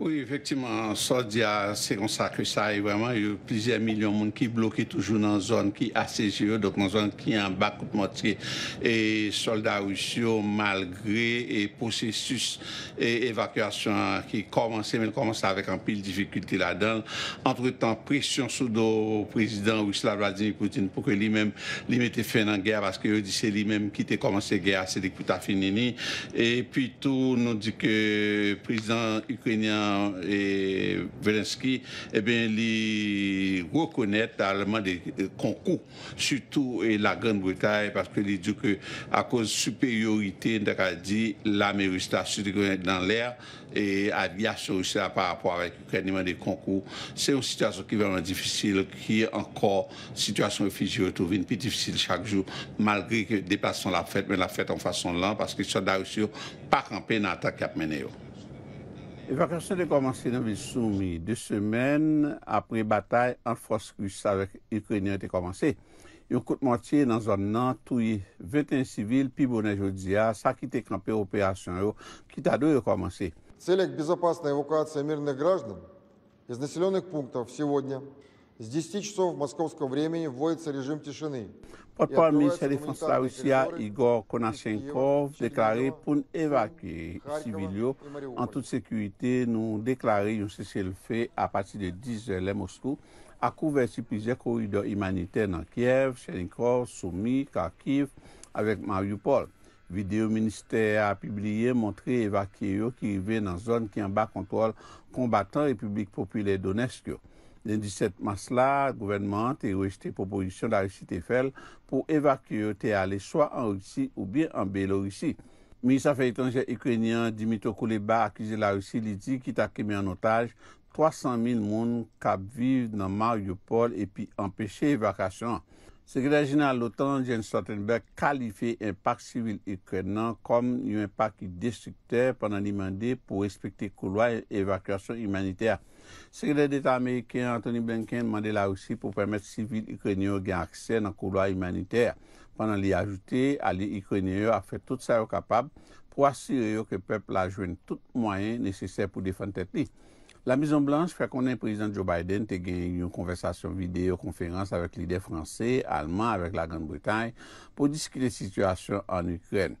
Oui, effectivement, ça ah, c'est comme ça que ça vraiment. Il y a plusieurs millions de monde qui bloquent toujours dans une zone qui est assez géo, donc dans une zone qui est en bas de moitié. Et soldats russes, malgré et processus et évacuation qui commençait, mais commence avec un pile de difficulté là-dedans. Entre-temps, pression sous le président Vladimir Poutine, pour que lui-même, lui mette fin à la guerre, parce que dit c'est lui-même qui a commencé la guerre, c'est depuis ta fini. Et puis tout, nous dit que le président et Velensky, eh bien, les reconnaître allemand des concours, surtout et la Grande-Bretagne, parce que les dit que à cause de supériorité, dit l'Amérique dans l'air et aviation par rapport avec l'Ukraine des concours. C'est une situation qui est vraiment difficile, qui est encore situation réfugiée trouve une plus difficile chaque jour, malgré que dépassons la fête, mais la fête en façon lente, parce que les soldats russes pas campé dans l'attaque qui a mené. Evakasyon te komanse nan vil soumi. De semen apre batay, an froskous avèk Ukrenia te komanse. Yon kout matye nan zon nan touye veten sivil, pi bonen jodzi a, sa ki te klampè operasyon yo, ki ta do yo komanse. Selek bezopasne evokasyon mirne grajden, iz naselonek punktov sewodne, z desite chosov moskovsko vremeni vwojtse rejim tishanyi. Potpon Ministre de France-Lawissia, Igor Konashenkov, deklare poun evakye sivilyo. An tout sekuite nou deklare yon se selfe a pati de 10 lè Moskou. A kou versi pize koridor imanite nan Kiev, Shenikov, Soumi, Karkiv, avek Mario Paul. Videyo minister a pibliye montre evakye yo ki rive nan zon ki an ba kontrol kombatan Republik Popule Donetsk yo. Lende 17 mars la, gouvernement te rejte proposisyon la russi te fel pou evakuye te ale swa an russi ou bi an Belorussi. Ministre feitange ekrenyan Dimitro Kouleba akize la russi li di ki ta keme an otaj 300.000 moun kap vive nan Mariupol epi empeshe evakasyon. Sekrejenal lotan Jens Stoltenberg kalife impak sivil ekrenan kom yon impak destrikter panan limande pou respekte kou loy evakasyon imanitea. Sekreter d'Etat Ameriken Anthony Blinken mande la roussi pou premet sivil ikrenye yo gen akse nan kou loa imaniter. Panan li ajoute, ali ikrenye yo a fe tout sa yo kapab pou asire yo ke pep la joen tout mwayen neseser pou defante te li. La mizon blanche fe konen prezident Joe Biden te gen yon konversasyon videyo konferans avèk lide franse, alman avèk la Gran Bretagne pou diskile situasyon an Ukreni.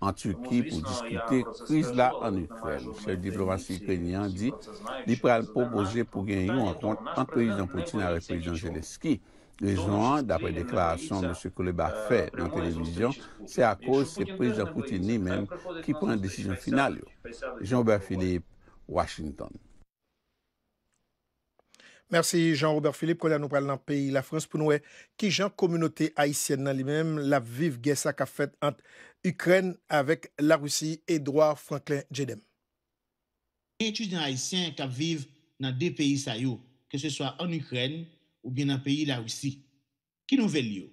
an Turki pou diskute kriz la an Ukren. Moussel Diplomasi Krenyan di, li pral pou boze pou gen yon an kont an prezident Poutine a reprezident Geneski. Nè zon, dapre deklarasyon Moussel Koleba fè nan televizyon, se a koz se prezident Poutine ni men ki pran disizyon final yo. Jean-Baptiste Philippe, Washington. Mersi Jean-Robert Philippe kon la nou pral nan peyi la Frans pou nou e ki jan komunote Haitien nan li menm la viv geysa ka fet ant Ukren avek la Roussi Edouard Franklin Djedem. Ki etu di nan Haitien ka viv nan de peyi sa yo ke se swa an Ukren ou bien nan peyi la Roussi. Ki nou vel yo?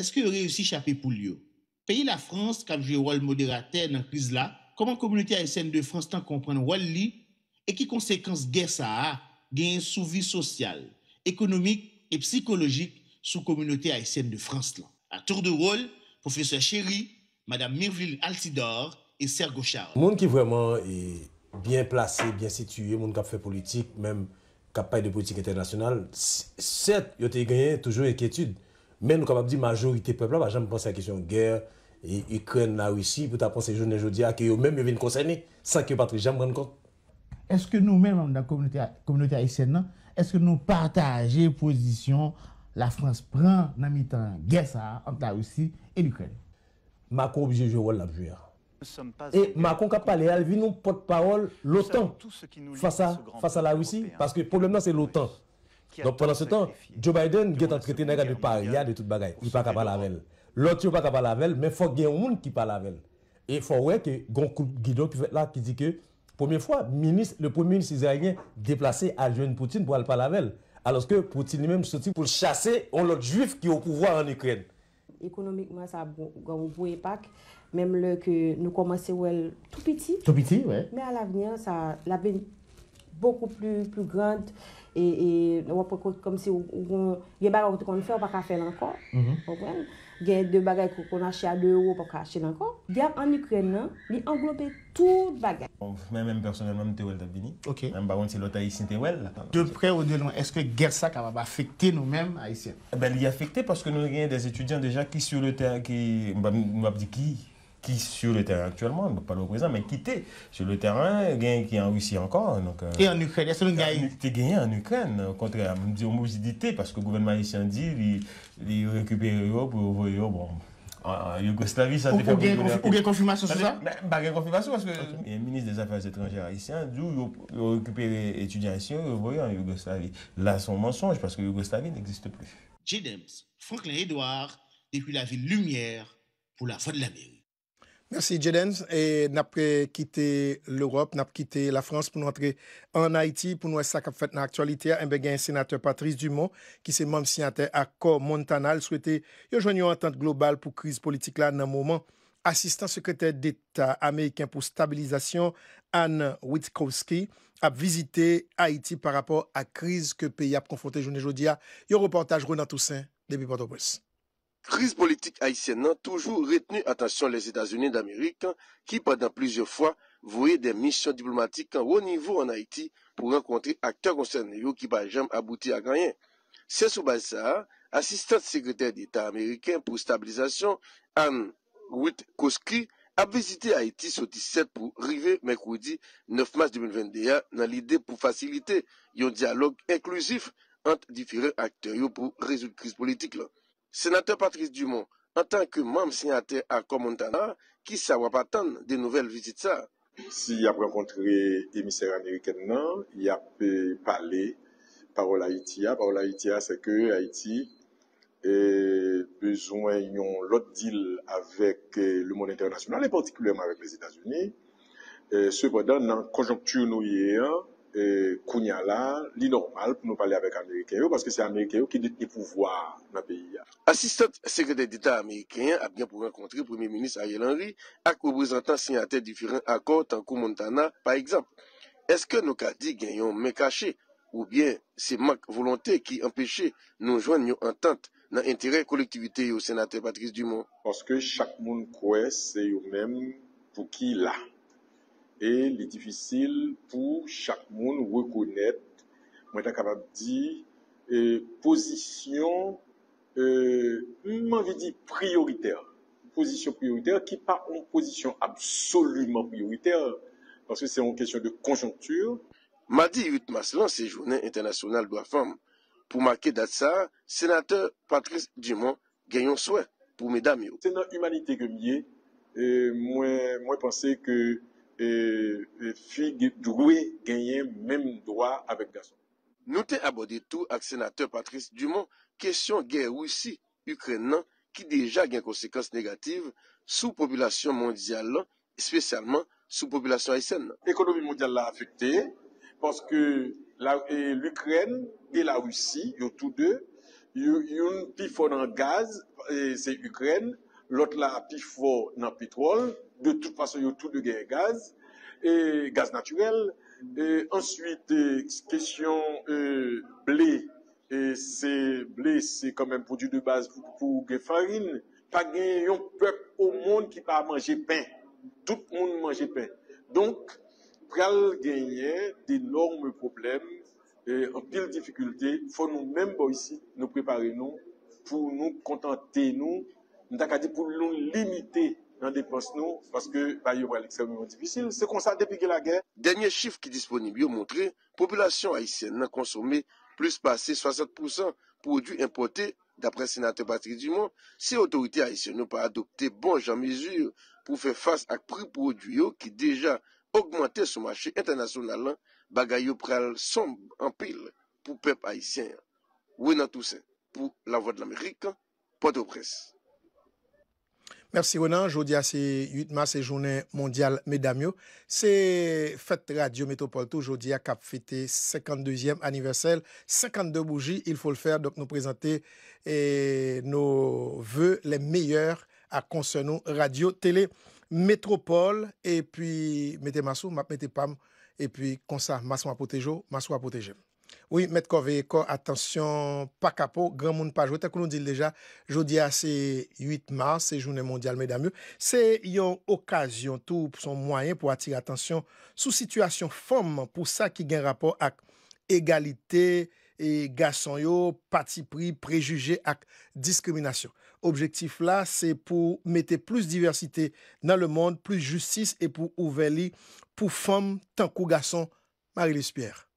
Eske re usi chapi pou yo? Peyi la Frans kap jwe wal moderater nan kriz la koman komunote Haitien de Frans tan kompran wal li e ki konsekans geysa a a gen souvi sosyal, ekonomik e psikologik sou komunote aysen de Franslan. A tour de rôle, professeur Chéry, madame Myrville Altidor et Serge Gauchard. Moun ki vwèman e byen plase, byen sitye, moun kap fè politik, mèm kap paye de politik internasyonal, sèrt yo te genye toujou ek etude, mèm nou kap ap di majorite peplè, pa jèm pwansè a kèsyon gèr, yi kren la wisi, pou ta pwansè jounen joudi, ak yo mèm yo vin konsène, sa ki yo patri jèm renn konk. Est-ce que nous-mêmes, dans la communauté haïtienne, non? est-ce que nous partagez position la France prend n'a mit un guerre sa, en Taousie, et l'Ukraine? Ma kon objejou wèl la bjouèr. Et ma kon ka pale al vi nou pot de parole l'OTAN fasa la Oussie, parce que le problème là, non, c'est l'OTAN. Donc pendant ce temps, Joe Biden, gète en traité nè gète de Paris, gète de tout bagay. Il parle à la velle. L'autre, il parle à la velle, mais faut qu'il y ait un monde qui parle à la velle. Et faut ouè que Goncourt Guido, qui dit que Poumye fwa, le poumye inisizaryen deplase a Joanne Poutine pou al palavel. Aloske Poutine li menm soti pou chase on lok juif ki ou pouvwa an Ukren. Ekonomikman sa bou e pak, menm lè ke nou komanse ou el tou piti. Tou piti, wè. Men a la venyan sa la ven beaucoup plou, plou grand. E wap kon si ou genba yon te kon fè, wap ka fè lankan. Wap wè. genye de bagay kou kon a che a 2 euro pou ka a che nan kon, genye an Ukren nan, li englope tout bagay. Mwen bon, mwen personelman mwen te wèl dap vini. Ok. Mwen bagon se lota yi sin te wèl. De pre ou de lon, eske genye sak a wap a fikte nou men a yi sen? Ben li a fikte paske nou genye des etudyan deja ki sur le ter, ki mwap di ki yi. qui sur le terrain actuellement, pas le président, mais qui était sur le terrain, qui est en Russie encore. Euh, et en Ukraine, est-ce que gagné en Ukraine, au contraire à homogénéité, parce que le gouvernement haïtien dit il récupère l'Europe pour bon. Ah, ah, en Yougoslavie, ça fait Ou bien confirmation sur bah, ça Pas une bah, confirmation, parce que le ministre des Affaires étrangères haïtien dit qu'il récupère les étudiants haïtiens en Yougoslavie. Là, c'est un mensonge, parce que Yougoslavie n'existe plus. J. Franklin Edouard, depuis la ville Lumière, pour la Voix de l'Amérique. Mersi Jedens, e nap kite l'Europe, nap kite la Frans pou nou antre an Haiti, pou nou esak ap fet nan aktualite a, mbe gen senateur Patrice Dumont, ki se mamsi ante akor Montanal, souwete yo jwanyon antante global pou kriz politik la nan mouman. Asistant sekretèr d'Etat amèyken pou stabilizasyon, Anne Witkowski, ap vizite Haiti par rapport a kriz ke peyi ap konfonte jounen jodi a, yo reportaj Ronan Toussaint, Depi Porto Presse. Kris politik Haitien nan toujou retenu atasyon les Etats-Unis d'Amérique ki padan plizye fwa voye den misyon diplomatik kan wou nivou an Haiti pou renkontri akter konsern yo ki pa jem abouti a ganyen. Sessou Basar, asistant sekretèr d'Etat Ameriken pou stabilizasyon, Anne Witt Koski, ap vizite Haiti sou 17 pou rive Mekoudi 9 mars 2021 nan lide pou fasilite yon dialog inklusif ant difire akter yo pou rezout kriz politik lan. Senatèr Patrice Dumont, an tan ke mam sinatè a Komontana, ki sa wap atan de nouvel vizit sa. Si y ap renkontre emisère aneriken nan, y ap pale parol Haiti a. Parol Haiti a se ke Haiti bezwen yon lot dil avèk eh, le mon internasyonal, e partikuleman avèk les Etats-Unis, se eh, wadan nan konjonktur nou ye a, E, kounya la li normal pou nou pale avèk Amerikeyo paske se Amerikeyo ki dete pouvoar nan peyi ya. Asistant sekredè d'Etat Amerikeyan ap gen pou renkontri Premier Ministre Ayel Henry ak oubrezantan senyater diferent akor tankou Montana pa ekzamp. Eske nou ka di gen yon men kache ou bien se mak volontè ki empèche nou jwenn yon entente nan enterè kolektivite yo senater Patrice Dumont? Paske chak moun kwe se yo men pou ki la. e li difisil pou chak moun rekounet mwen ta kapap di e, posisyon e, mwen vi di prioriter posisyon prioriter ki pa an posisyon absolutman prioriter parce se an kesyon de konjonktur ma di yut mas lan se jounen internasyonal do a fom pou make dat sa senateur Patrice Dumont genyon swen pou mwen dam yo senat humanite gemye mwen pense ke fi di droui genyen menmou droui avek gason. Nou te abode tou ak senateur Patrice Dumont, kesyon genye wisi Ukren non, nan ki deja gen konsekans negatif sou populasyon mondyal nan, espesyalman sou populasyon Aysen nan. Ekonomi mondyal nan afekte, paske l'Ukren genye la wisi yo tou de, yon pi fonan gaz, se Ukren, lot la api fwo nan petrol, de tout fason yo tout de gen gaz, e gaz naturel, e ensuite, kèsyon e blé, blé, se kèmèm poudu de baz pou gen farine, pa gen yon pep ou moun ki pa manje pen, tout moun manje pen. Donk, pral genye denorme problem, an pil difikultè, fò nou menm bo yisi nou prepare nou, pou nou kontante nou Ndak adi pou loun limité nan depons nou, paske bayo wèl eksevoumoum diwisil, se konsa depike la gè. Dènyè chif ki disponib yo montré, populasyon Haitien nan konsome plus basse 60% prodou importé, d'apre senate Batri du Moun, se otorite Haitien nou pa adopte bon jan mezur pou fè fass ak pri prodou yo ki deja augmentè sou machè internasyon lan lan, bagay yo pral somb anpil pou pep Haitien. Wè nan tousè, pou la vòd l'Amérique, Pote O Presse. Merci Renan, jeudi c'est 8 mars, c'est journée mondiale, mesdames. C'est fête Radio Métropole tout, à cap fêter 52e anniversaire, 52 bougies, il faut le faire, donc nous présenter et nos voeux les meilleurs à concernant Radio Télé Métropole et puis mettez ma sou, mettez pam et puis comme ça, Massou à protéger, ma à protéger. Oui, mette kon veye kon, atensyon, pa kapo, gran moun pa jwote. Kou nou di le deja, jwodi a se 8 mars, se jounen mondial, meda mou. Se yon okasyon, tou son mwayen pou atire atensyon sou situasyon fom pou sa ki gen rapor ak egalite, e gason yo, pati pri, prejuge ak diskriminasyon. Objektif la, se pou mette plus diversite nan le mond, plus justise, e pou ouveli pou fom, tankou gason, Marie-Lise Pierre.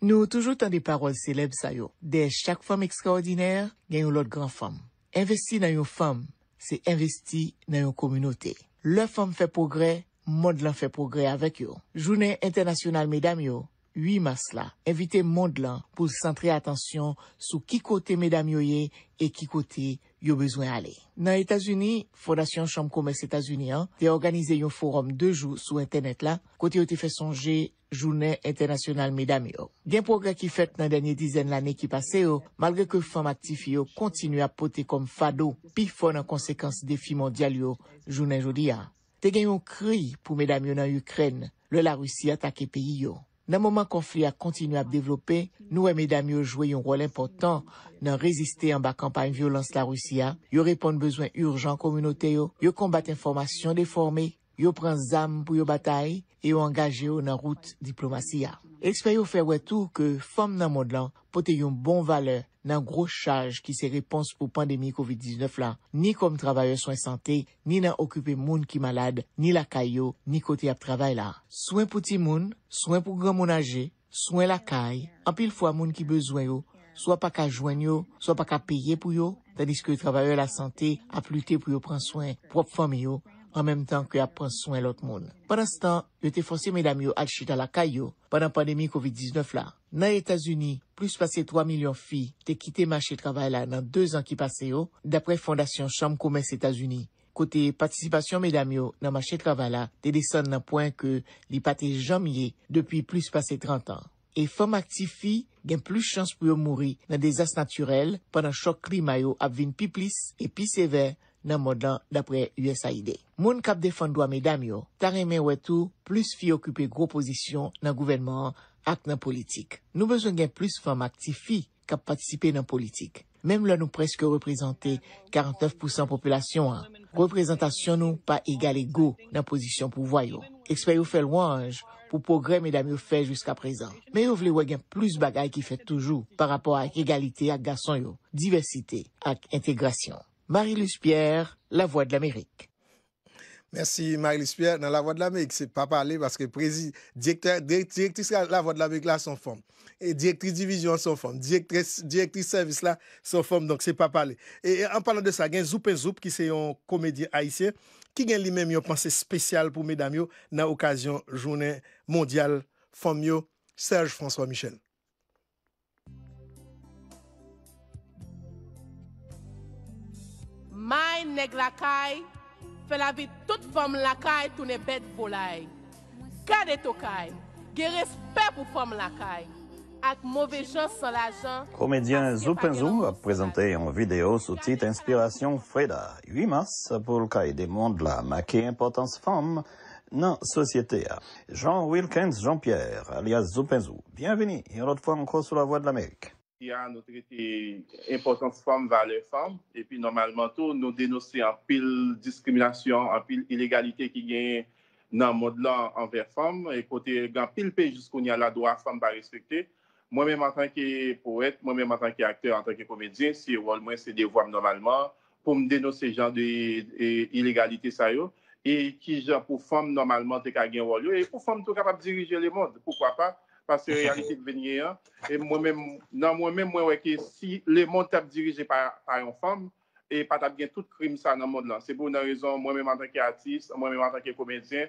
Nou toujou tan de parol seleb sa yo. De chak fom ekstraordinèr, gen yon lot gran fom. Investi nan yon fom, se investi nan yon kominote. Le fom fè progrè, mod lan fè progrè avèk yo. Jounè internasyonal, medam yo. 8 mars la, evite mond lan pou sentre atensyon sou ki kote medam yo ye e ki kote yo bezwen ale. Nan Etasuni, Fondasyon Chamb Komers Etasuni an, te organize yon forum 2 jou sou internet la, kote yo te fè sonje Jounen Internasyonal Medami yo. Gen progre ki fèt nan denye dizen l'anè ki pase yo, malge ke fèm aktifi yo kontinu apote kom fado pi fon an konsekans defi mondial yo jounen jodi an. Te gen yon kri pou medam yo nan Ukren, le la russi atake peyi yo. Nan moman konflik a kontinu ap devlope, nou e medam yo jwe yon rol impotant nan reziste an ba kampanj violans la Rusya, yo repon bezwen urjan kominote yo, yo kombat informasyon deforme, yo pren zam pou yo batay, yo angaje yo nan rout diplomasy ya. Ekspeyo fe wè tou ke fom nan modlan pote yon bon valeur. nan gros chaj ki se repons pou pandemi COVID-19 la, ni kom travaye souan sante, ni nan okupe moun ki malade, ni lakay yo, ni kote ap travaye la. Souan pou ti moun, souan pou gran moun aje, souan lakay, anpil fwa moun ki bezwen yo, souan pa ka jwen yo, souan pa ka peye pou yo, tanis ke travaye la sante, ap lute pou yo pran souan, prop fwam yo, an menm tan ke ap pran swen lot moun. Panan stan, yo te fonse medam yo al chita la kay yo panan pandemi COVID-19 la. Nan Etasuni, plus pase 3 milyon fi te kite machi travay la nan 2 an ki pase yo dapre fondasyon chanm koumès Etasuni. Kote patisipasyon medam yo nan machi travay la te deson nan poin ke li pate jamye depi plus pase 30 an. E fom akti fi gen plus chans pou yo mouri nan dezas naturel panan chok kri mayo ap vin pi plis e pi sever nan modan dapre USAID. Moun kap defandwa me dam yo, taremen wetou plus fi okupe gro pozisyon nan gouvenman ak nan politik. Nou bezongen plus fam aktifi kap patisipe nan politik. Mem lò nou preske reprezenté 49% populasyon an. Reprezentasyon nou pa egal ego nan pozisyon pou voyo. Ekspeyo fel wange pou progre me dam yo fej jiska prezan. Men yo vle we gen plus bagay ki fet toujou par rapor ak egalite ak gason yo, diversite ak integrasyon. Marie-Luce Pierre, La Voix de l'Amérique. Merci Marie-Luce Pierre. Nan La Voix de l'Amérique, se pa pale, baske prezi, direktris la Voix de l'Amérique la son form. Et direktris division son form. Direktris service la son form, donk se pa pale. En parlant de sa, gen Zoupen Zoup, ki se yon komedie haïsien, ki gen li menmyo panse spesyal pou medamyo nan okasyon jounen mondyal fonmyo Serge François Michel. maay neg la felavit tout fom bête tune bet bolay kade tokaay respect pour sans l'argent. Comédien Zupenzu a présenté en vidéo sous titre Inspiration Freda, 8 mars, pour mondes demande la maquille importance femme dans la société. Jean Wilkins Jean-Pierre, alias Zupenzu, bienvenue une autre fois encore sur la voie de l'Amérique. Y a nou trete impotant fom valer fom, epi normalman tou nou denosye an pil diskriminasyon, an pil ilegalite ki gen nan mod lan anver fom, ekote gan pil pe jiskoun y a la doa fom ba respekte. Mwen men mantan ki poet, mwen men mantan ki akter, mantan ki komedien, si wòl mwen se devom normalman, pou m denosye jan de ilegalite sa yo, e ki jan pou fom normalman te ka gen wòl yo, e pou fom tou kapab dirije le mod, poukwa pa, pa se realite kwenye an, nan mwen mwen mwen wè ke si le moun tap dirije pa yon fòm, e patap gen tout krim sa nan moun lan. Se pou nan rezon mwen mwen mwen tanke atis, mwen mwen mwen tanke komedien,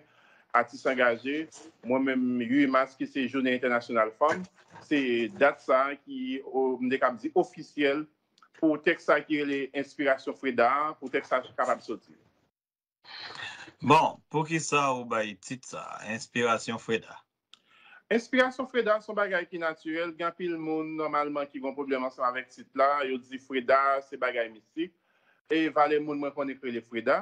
atis angaje, mwen mwen mwen yu maske se jounen internasyonal fòm, se dat sa ki mne kap di ofisyel pou tek sa ki re le inspirasyon fwe da, pou tek sa kap ap soti. Bon, pou ki sa ou bay tit sa inspirasyon fwe da? Inspirasyon Frida son bagay ki naturel, gen pil moun normalman ki gon problemasyon avek sit la, yo di Frida se bagay misi, e vale moun mwen kon ekri le Frida,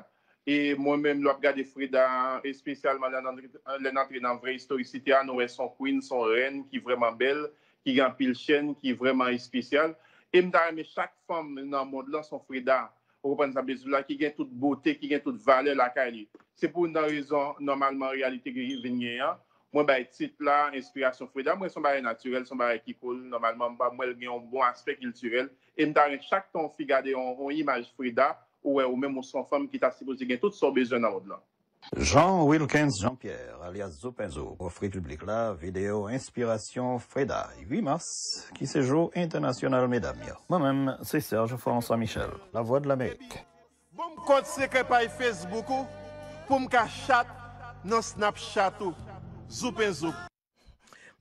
e mwen men lop gade Frida espesyalman le nan tri nan vre historisite a, nou e son queen, son ren, ki vreman bel, ki gen pil chen, ki vreman espesyal, e mda reme chak fom nan moun la son Frida, ou pan sa bezula ki gen tout bote, ki gen tout vale la kani. Se pou nan rezon normalman realite ki vin gen a, Mwen bay titla Inspirasyon Frida, mwen son baye naturel, son baye kikol, normalman mwen baye mwen bon aspek kilturel. E mtare chak ton fi gade yon imaj Frida, ou e, mwen moun son fom ki ta sipozi gen tout son bejena ou blan. Jean Wilkins Jean-Pierre alias Zopinzo offre publik la video Inspirasyon Frida 8 mars ki sejou Internasyonal Medamia. Mwen mwen se Serge François Michel, La Voix de l'Amérique. Mwen mwen kote sekre paye Facebook ou pou mwen ka chat nan Snapchat ou. Zoup en zoup.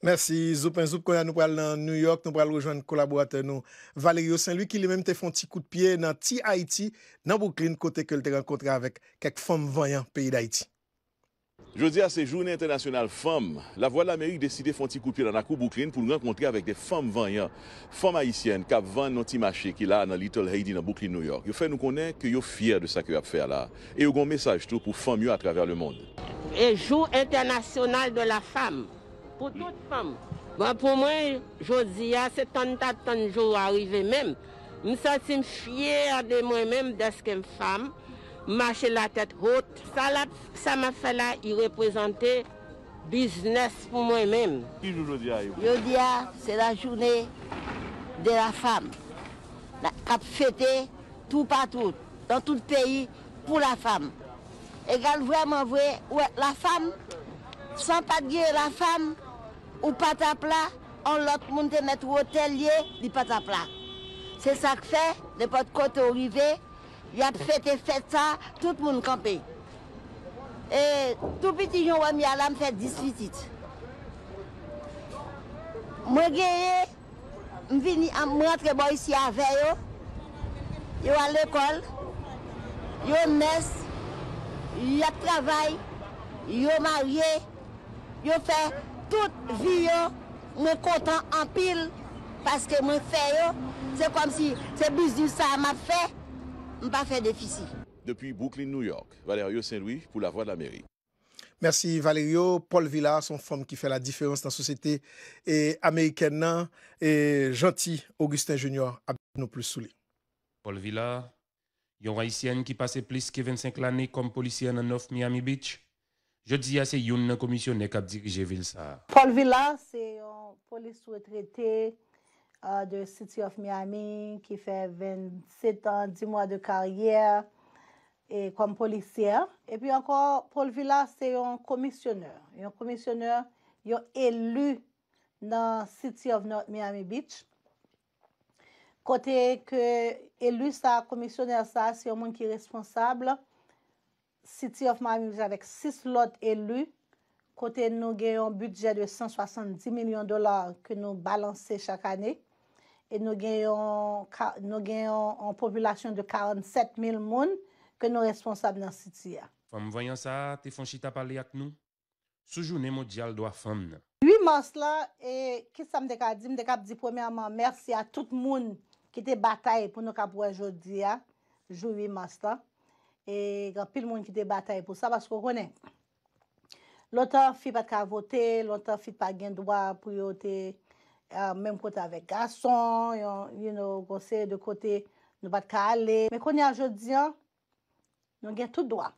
Merci, zoup en zoup. Konya nou pral nan New York, nou pral rejoan kolaboratè nou Valerio Saint-Louis ki li menm te fon ti kout piye nan ti Haiti nan Brooklyn kote ke l te renkontre avèk kek fòm vanyan peyi d'Haiti. Josia se jounen internasyonal fam, la vwa l'Amerik deside fon ti koupir nan la kou Boukline pou nou renkontre avèk de fam vanyan. Fam ayisyen, kap van non ti mache ki la nan Little Heidi nan Boukline, New York. Yo fè nou konen ki yo fyer de sa ki ap fè ala. E yo gon mesaj tou pou fam yo a travèr le mond. E jounen internasyonal de la fam. Po tout fam. Bon pou mwen, Josia, se ton ta ton joun arive mèm. Mèm sa si m fyer de mwen mèm de skèm fam. marcher la tête haute. Ça, ça m'a fait là, il représentait business pour moi-même. Aujourd'hui, ah, c'est la journée de la femme. La a fêté tout partout, dans tout le pays, pour la femme. Et vraiment vrai, la femme, sans pas de la femme, ou pas à plat, on l'autre monde te mettre hôtelier, il pas ta plat. C'est ça que fait, de votre côté arrivé, Y ap fete fete sa, tout moun kampe. E tout piti yon wè mi ala m fè disfitit. M wè gèye, m vini am m wè trebo y si avè yo. Yo al ekol, yo m mès, yo ap travay, yo m a wè, yo fè tout viyo, m kontan ampil. Paske m fè yo, se kom si se bizou sa m ap fè. ne pas faire déficit. Depuis Brooklyn, New York, Valerio Saint-Louis pour la Voix de la mairie. Merci Valerio. Paul Villa, son femme qui fait la différence dans la société et américaine. Hein, et gentil Augustin Junior, à nous plus souli. Paul Villa, une haïtienne qui passe plus que 25 années comme policière dans North Miami Beach. Je dis à ces une commissionnaire qui a dirigé Ville. Paul Villa, c'est un policier retraité de uh, City of Miami ki fe 27 an, 10 mwa de karyer e kom polisyen. E pi ankon, Paul Villa se yon komisyonner. Yon komisyonner, yon elu nan City of Miami Beach. Kote ke elu sa komisyonner sa, se yon moun ki responsable, City of Miami Beach avek 6 lot elu. Kote nou genyon budget de 170 milyon dolar ke nou balanse chak ane. E nou genyon an popolasyon de 47.000 moun ke nou responsab nan siti ya. Fem voyan sa, te fonshi ta pale ak nou, soujou nemo djal do a femne. 8 mas la, e kis sa m dek a di, m dek ap di pweme a man mersi a tout moun ki te batay pou nou kap wajodi ya. Jou 8 mas la, e gan pil moun ki te batay pou sa. Basko konen, lotan fi pat ka vote, lotan fi pat gen dwa pou yo te... Euh, Mèm kote avèk gason, yon yon gose de kote nou bat ka ale. Mè kon yon jodyan, nou gen tout doa.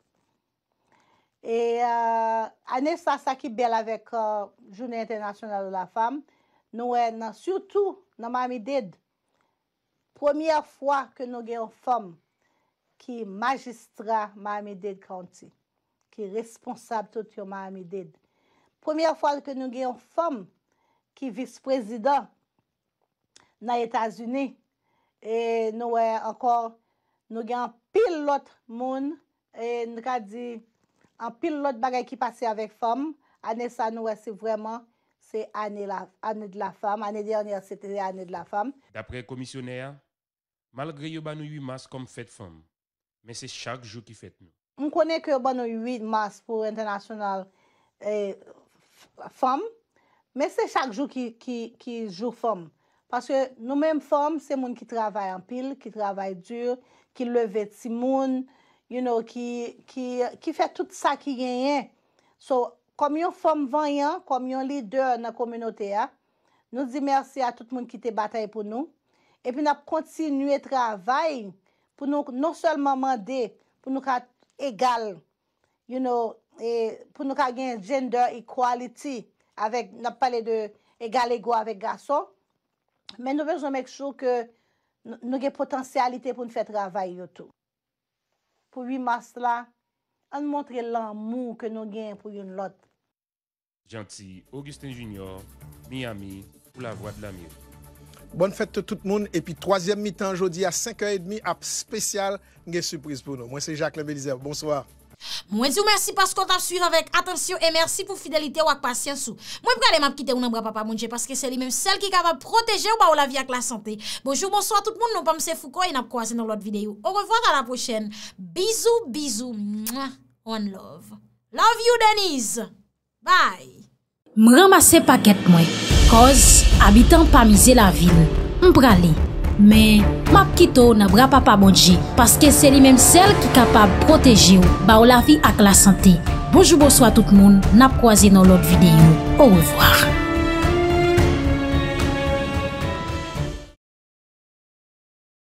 E euh, anè sa sa ki bel avèk euh, Jounè Internasyonal de la Femme, nou wè nan surtout nan Mami Dede. Premye fwa ke nou gen yon Femme ki magistra Mami Dede County, ki responsab tout yon Mami Dede. Premye fwa ke nou gen yon Femme, ki vice-prezident nan Etats-Unis, e nou gen an pil lot moun, e an pil lot bagay ki pase avèk fèm, anè sa nou wè se vwèman, se anè de la fèm, anè di anè anè de la fèm. Dapre komisyonea, malgre yoban nou yu mas kom fèt fèm, men se chak jou ki fèt nou. M konè kè yoban nou yu mas pou international e, fèm, Men se chak jou ki jou fom. Paske nou men fom se moun ki travay an pil, ki travay dur, ki leve timoun, ki fe tout sa ki genyen. So, kom yon fom vanyan, kom yon lider nan kominote a, nou di mersi a tout moun ki te batay pou nou. E pi nap kontinye travay pou nou non selman mande pou nou ka egal, pou nou ka gen gender equality. avèk nap pale de egal ego avèk gaso, men nou vej an mèk chou ke nou gen potansyalite pou nou fèt ravay yo tou. Pou 8 mars la, an mwontre lan mou ke nou gen pou yon lot. Janti, Augustin Junior, mi ami, pou la vwa de la mi. Bonne fèt tout moun, epi 3e mitan jodi a 5h30 ap spesyal nge surprise pou nou. Mwen se Jacques Lemelizer, bonsoir. Mwen zi ou mersi paskot ap suyre avek Atensyon e mersi pou fidelite wak pasyansou Mwen brale m ap kite ou nan bra papa mounje Paske se li menm sel ki kava proteje ou ba ou la vi ak la sante Bonjou, monsou a tout moun Non pa mse fuko e nap kwa se nan lot videyo Ou revan a la pochen Bizou, bizou On love Love you Deniz Bye Men, map kito nan bra pa pa modji, paske se li menm sel ki kapab proteji ou, ba ou la fi ak la sante. Bojoubo swa tout moun, nan proazi nan lot videyo. Ou revoar.